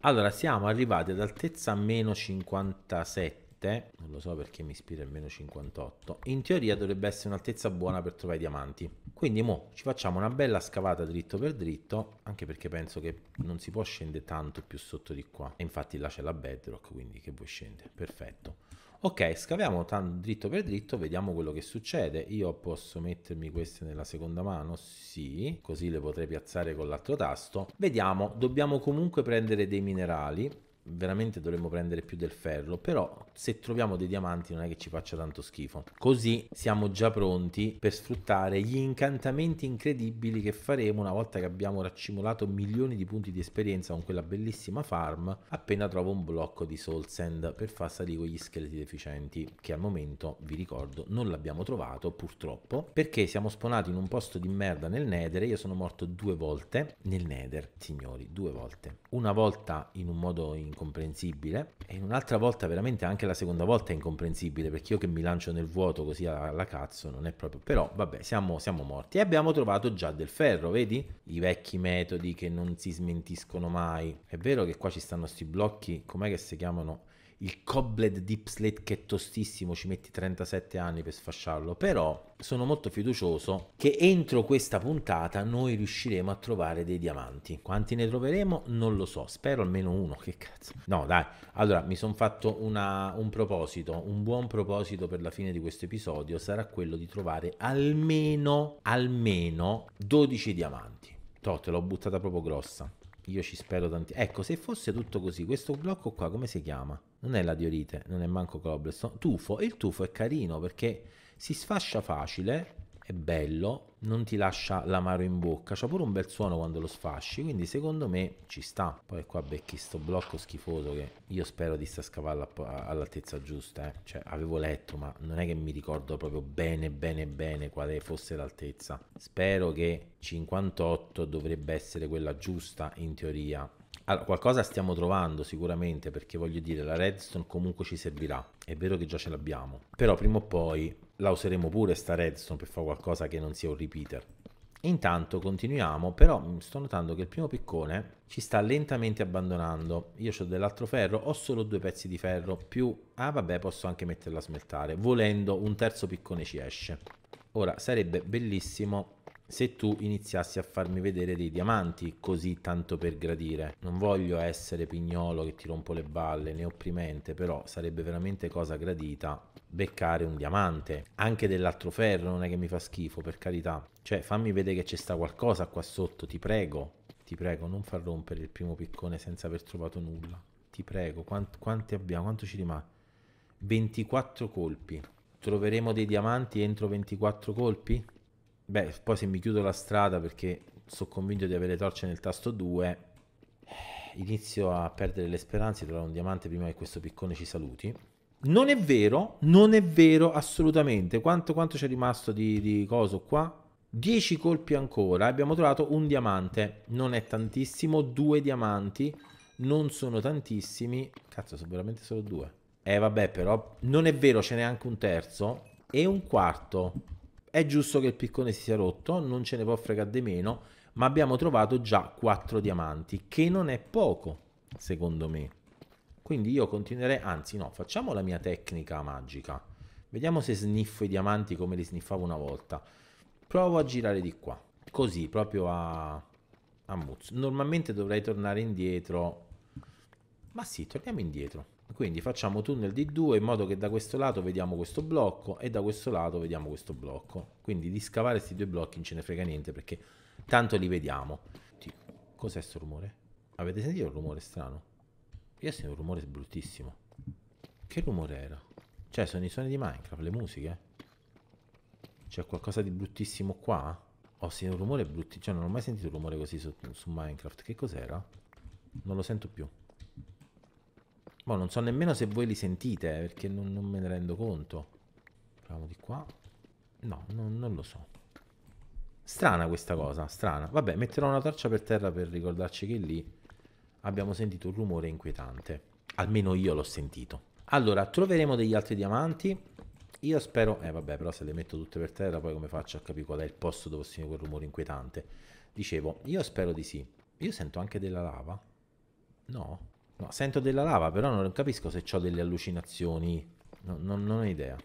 S1: Allora, siamo arrivati ad altezza meno 57 7, non lo so perché mi ispira il meno 58, in teoria dovrebbe essere un'altezza buona per trovare i diamanti. Quindi mo ci facciamo una bella scavata dritto per dritto, anche perché penso che non si può scendere tanto più sotto di qua. E infatti là c'è la bedrock, quindi che vuoi scendere, perfetto. Ok, scaviamo dritto per dritto, vediamo quello che succede. Io posso mettermi queste nella seconda mano? Sì, così le potrei piazzare con l'altro tasto. Vediamo, dobbiamo comunque prendere dei minerali veramente dovremmo prendere più del ferro, però se troviamo dei diamanti non è che ci faccia tanto schifo. Così siamo già pronti per sfruttare gli incantamenti incredibili che faremo una volta che abbiamo raccimolato milioni di punti di esperienza con quella bellissima farm appena trovo un blocco di soul sand per far salire quegli scheletri deficienti che al momento vi ricordo non l'abbiamo trovato purtroppo perché siamo sponati in un posto di merda nel nether io sono morto due volte nel nether signori due volte una volta in un modo in incomprensibile e un'altra volta veramente anche la seconda volta è incomprensibile perché io che mi lancio nel vuoto così alla cazzo non è proprio però vabbè siamo, siamo morti e abbiamo trovato già del ferro vedi i vecchi metodi che non si smentiscono mai è vero che qua ci stanno sti blocchi com'è che si chiamano il Cobbled Deep Slate che è tostissimo, ci metti 37 anni per sfasciarlo, però sono molto fiducioso che entro questa puntata noi riusciremo a trovare dei diamanti. Quanti ne troveremo? Non lo so, spero almeno uno, che cazzo. No, dai. Allora, mi sono fatto una, un proposito, un buon proposito per la fine di questo episodio sarà quello di trovare almeno, almeno 12 diamanti. Toh, te l'ho buttata proprio grossa. Io ci spero tanti. Ecco, se fosse tutto così, questo blocco qua come si chiama? non è la diorite, non è manco cobblestone, tufo, e il tufo è carino perché si sfascia facile, è bello, non ti lascia l'amaro in bocca, c'ha pure un bel suono quando lo sfasci, quindi secondo me ci sta. Poi qua becchi sto blocco schifoso che io spero di sta scavalla all'altezza giusta, eh. cioè avevo letto ma non è che mi ricordo proprio bene bene bene quale fosse l'altezza. Spero che 58 dovrebbe essere quella giusta in teoria, allora, qualcosa stiamo trovando sicuramente perché voglio dire la redstone comunque ci servirà, è vero che già ce l'abbiamo, però prima o poi la useremo pure sta redstone per fare qualcosa che non sia un repeater. Intanto continuiamo, però sto notando che il primo piccone ci sta lentamente abbandonando. Io ho dell'altro ferro, ho solo due pezzi di ferro, più... Ah vabbè, posso anche metterla a smeltare. Volendo, un terzo piccone ci esce. Ora, sarebbe bellissimo se tu iniziassi a farmi vedere dei diamanti così tanto per gradire. Non voglio essere pignolo che ti rompo le balle né opprimente, però sarebbe veramente cosa gradita beccare un diamante, anche dell'altro ferro, non è che mi fa schifo, per carità. Cioè, fammi vedere che c'è sta qualcosa qua sotto, ti prego. Ti prego, non far rompere il primo piccone senza aver trovato nulla. Ti prego, quant- quanti abbiamo? Quanto ci rimane? 24 colpi. Troveremo dei diamanti entro 24 colpi? Beh, poi se mi chiudo la strada perché sono convinto di avere torce nel tasto 2, eh, inizio a perdere le speranze di trovare un diamante prima che questo piccone ci saluti. Non è vero, non è vero assolutamente. Quanto, quanto c'è rimasto di, di coso qua? 10 colpi ancora, abbiamo trovato un diamante, non è tantissimo, due diamanti, non sono tantissimi, cazzo sono veramente solo due. Eh vabbè però, non è vero, ce n'è anche un terzo e un quarto è giusto che il piccone si sia rotto, non ce ne può fregare di meno, ma abbiamo trovato già quattro diamanti, che non è poco, secondo me. Quindi io continuerei, anzi no, facciamo la mia tecnica magica. Vediamo se sniffo i diamanti come li sniffavo una volta. Provo a girare di qua, così, proprio a, a muzzo. Normalmente dovrei tornare indietro, ma sì, torniamo indietro. Quindi facciamo tunnel di 2 in modo che da questo lato vediamo questo blocco e da questo lato vediamo questo blocco. Quindi di scavare questi due blocchi non ce ne frega niente perché tanto li vediamo. Cos'è sto rumore? Avete sentito un rumore strano? Io sento un rumore bruttissimo. Che rumore era? Cioè sono i suoni di Minecraft, le musiche? C'è qualcosa di bruttissimo qua? Ho sentito un rumore bruttissimo, cioè non ho mai sentito un rumore così su, su Minecraft. Che cos'era? Non lo sento più. Boh, non so nemmeno se voi li sentite, eh, perché non, non me ne rendo conto. Proviamo di qua. No, no, non lo so. Strana questa cosa, strana. Vabbè, metterò una torcia per terra per ricordarci che lì abbiamo sentito un rumore inquietante. Almeno io l'ho sentito. Allora, troveremo degli altri diamanti. Io spero... Eh vabbè, però se le metto tutte per terra poi come faccio a capire qual è il posto dove sentire quel rumore inquietante? Dicevo, io spero di sì. Io sento anche della lava? No? No, sento della lava, però non capisco se ho delle allucinazioni. No, non, non ho idea.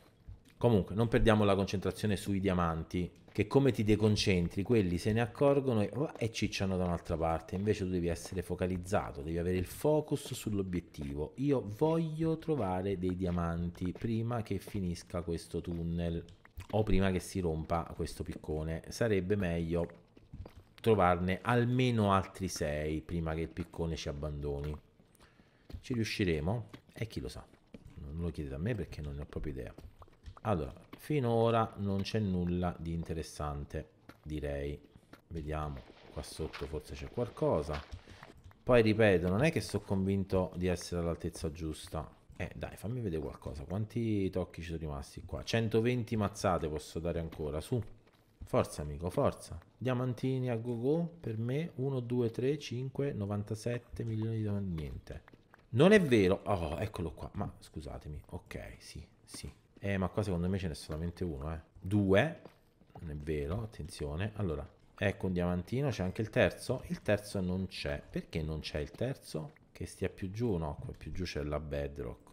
S1: Comunque, non perdiamo la concentrazione sui diamanti, che come ti deconcentri, quelli se ne accorgono e, oh, e cicciano da un'altra parte. Invece tu devi essere focalizzato, devi avere il focus sull'obiettivo. Io voglio trovare dei diamanti prima che finisca questo tunnel o prima che si rompa questo piccone. Sarebbe meglio trovarne almeno altri 6 prima che il piccone ci abbandoni. Ci riusciremo? E chi lo sa? Non lo chiedete a me perché non ne ho proprio idea. Allora, finora non c'è nulla di interessante, direi. Vediamo, qua sotto forse c'è qualcosa. Poi ripeto, non è che sono convinto di essere all'altezza giusta. Eh, dai, fammi vedere qualcosa. Quanti tocchi ci sono rimasti qua? 120 mazzate posso dare ancora, su. Forza, amico, forza. Diamantini a go go, per me 1, 2, 3, 5, 97 milioni di diamanti. Niente. Non è vero. Oh, eccolo qua. Ma scusatemi. Ok, sì, sì. Eh, ma qua secondo me ce n'è solamente uno, eh. Due. Non è vero, attenzione. Allora, ecco un diamantino, c'è anche il terzo. Il terzo non c'è. Perché non c'è il terzo? Che stia più giù, no? Qua più giù c'è la bedrock.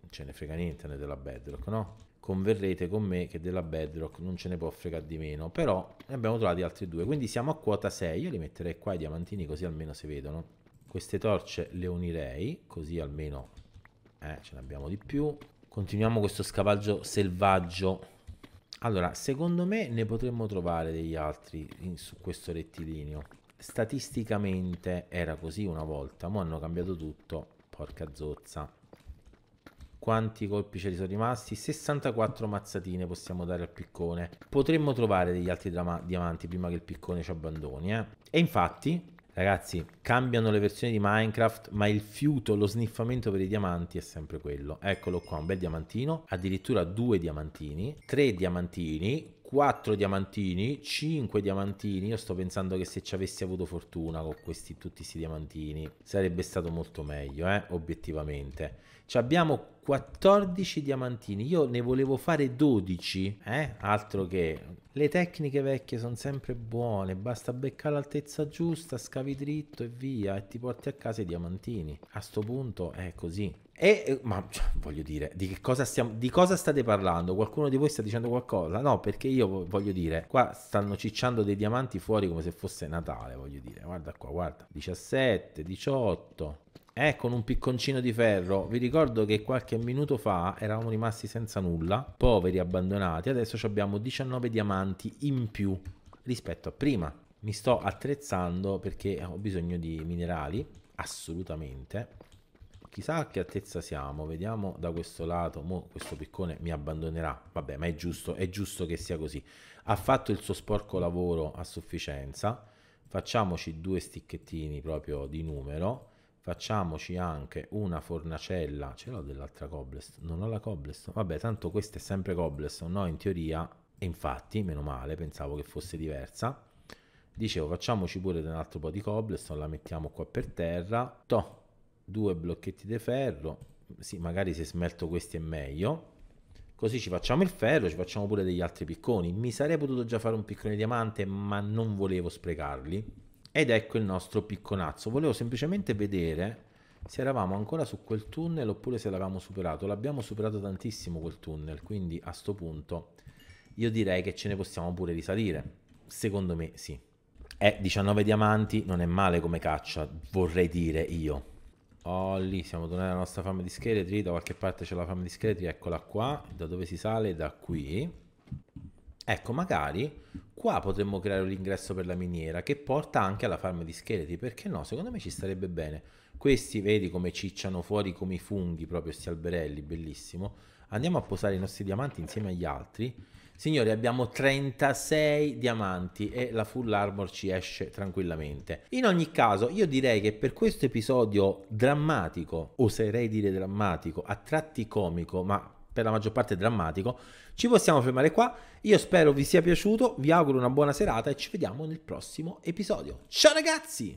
S1: Non ce ne frega niente né della bedrock, no? Converrete con me che della bedrock non ce ne può fregare di meno. Però ne abbiamo trovati altri due. Quindi siamo a quota 6. Io li metterei qua i diamantini così almeno si vedono. Queste torce le unirei, così almeno eh, ce ne abbiamo di più. Continuiamo questo scavaggio selvaggio. Allora, secondo me ne potremmo trovare degli altri in, su questo rettilineo. Statisticamente era così una volta, ma hanno cambiato tutto. Porca zozza. Quanti colpi ce li sono rimasti? 64 mazzatine possiamo dare al piccone. Potremmo trovare degli altri diamanti prima che il piccone ci abbandoni, eh? E infatti, Ragazzi, cambiano le versioni di Minecraft, ma il fiuto, lo sniffamento per i diamanti è sempre quello. Eccolo qua, un bel diamantino, addirittura due diamantini, tre diamantini, quattro diamantini, cinque diamantini. Io sto pensando che se ci avessi avuto fortuna con questi, tutti questi diamantini sarebbe stato molto meglio, eh, obiettivamente abbiamo 14 diamantini, io ne volevo fare 12, eh? altro che le tecniche vecchie sono sempre buone, basta beccare l'altezza giusta, scavi dritto e via e ti porti a casa i diamantini. A sto punto è così. E, eh, ma cioè, voglio dire, di che cosa, stiamo, di cosa state parlando? Qualcuno di voi sta dicendo qualcosa? No, perché io voglio dire, qua stanno cicciando dei diamanti fuori come se fosse Natale, voglio dire. Guarda qua, guarda. 17, 18, è eh, con un picconcino di ferro. Vi ricordo che qualche minuto fa eravamo rimasti senza nulla, poveri, abbandonati. Adesso abbiamo 19 diamanti in più rispetto a prima. Mi sto attrezzando perché ho bisogno di minerali, assolutamente. Chissà a che altezza siamo, vediamo da questo lato, mo questo piccone mi abbandonerà, vabbè ma è giusto, è giusto che sia così. Ha fatto il suo sporco lavoro a sufficienza, facciamoci due sticchettini proprio di numero, facciamoci anche una fornacella. Ce l'ho dell'altra cobblestone? Non ho la cobblestone? Vabbè, tanto questa è sempre cobblestone, no? In teoria, e infatti, meno male, pensavo che fosse diversa. Dicevo, facciamoci pure un altro po' di cobblestone, la mettiamo qua per terra. Toh, due blocchetti di ferro. Sì, magari se smelto questi è meglio. Così ci facciamo il ferro, ci facciamo pure degli altri picconi. Mi sarei potuto già fare un piccone di diamante, ma non volevo sprecarli ed ecco il nostro picconazzo. Volevo semplicemente vedere se eravamo ancora su quel tunnel oppure se l'avevamo superato. L'abbiamo superato tantissimo quel tunnel, quindi a sto punto io direi che ce ne possiamo pure risalire. Secondo me sì. è 19 diamanti non è male come caccia, vorrei dire io. Oh, lì siamo tornati alla nostra fama di scheletri, da qualche parte c'è la fama di scheletri, eccola qua. Da dove si sale? Da qui. Ecco, magari qua potremmo creare l'ingresso per la miniera che porta anche alla farma di scheletri, perché no? Secondo me ci starebbe bene. Questi vedi come cicciano fuori come i funghi proprio questi alberelli, bellissimo. Andiamo a posare i nostri diamanti insieme agli altri. Signori, abbiamo 36 diamanti e la full armor ci esce tranquillamente. In ogni caso, io direi che per questo episodio drammatico, oserei dire drammatico, a tratti comico, ma per la maggior parte drammatico, ci possiamo fermare qua. Io spero vi sia piaciuto, vi auguro una buona serata e ci vediamo nel prossimo episodio. Ciao ragazzi!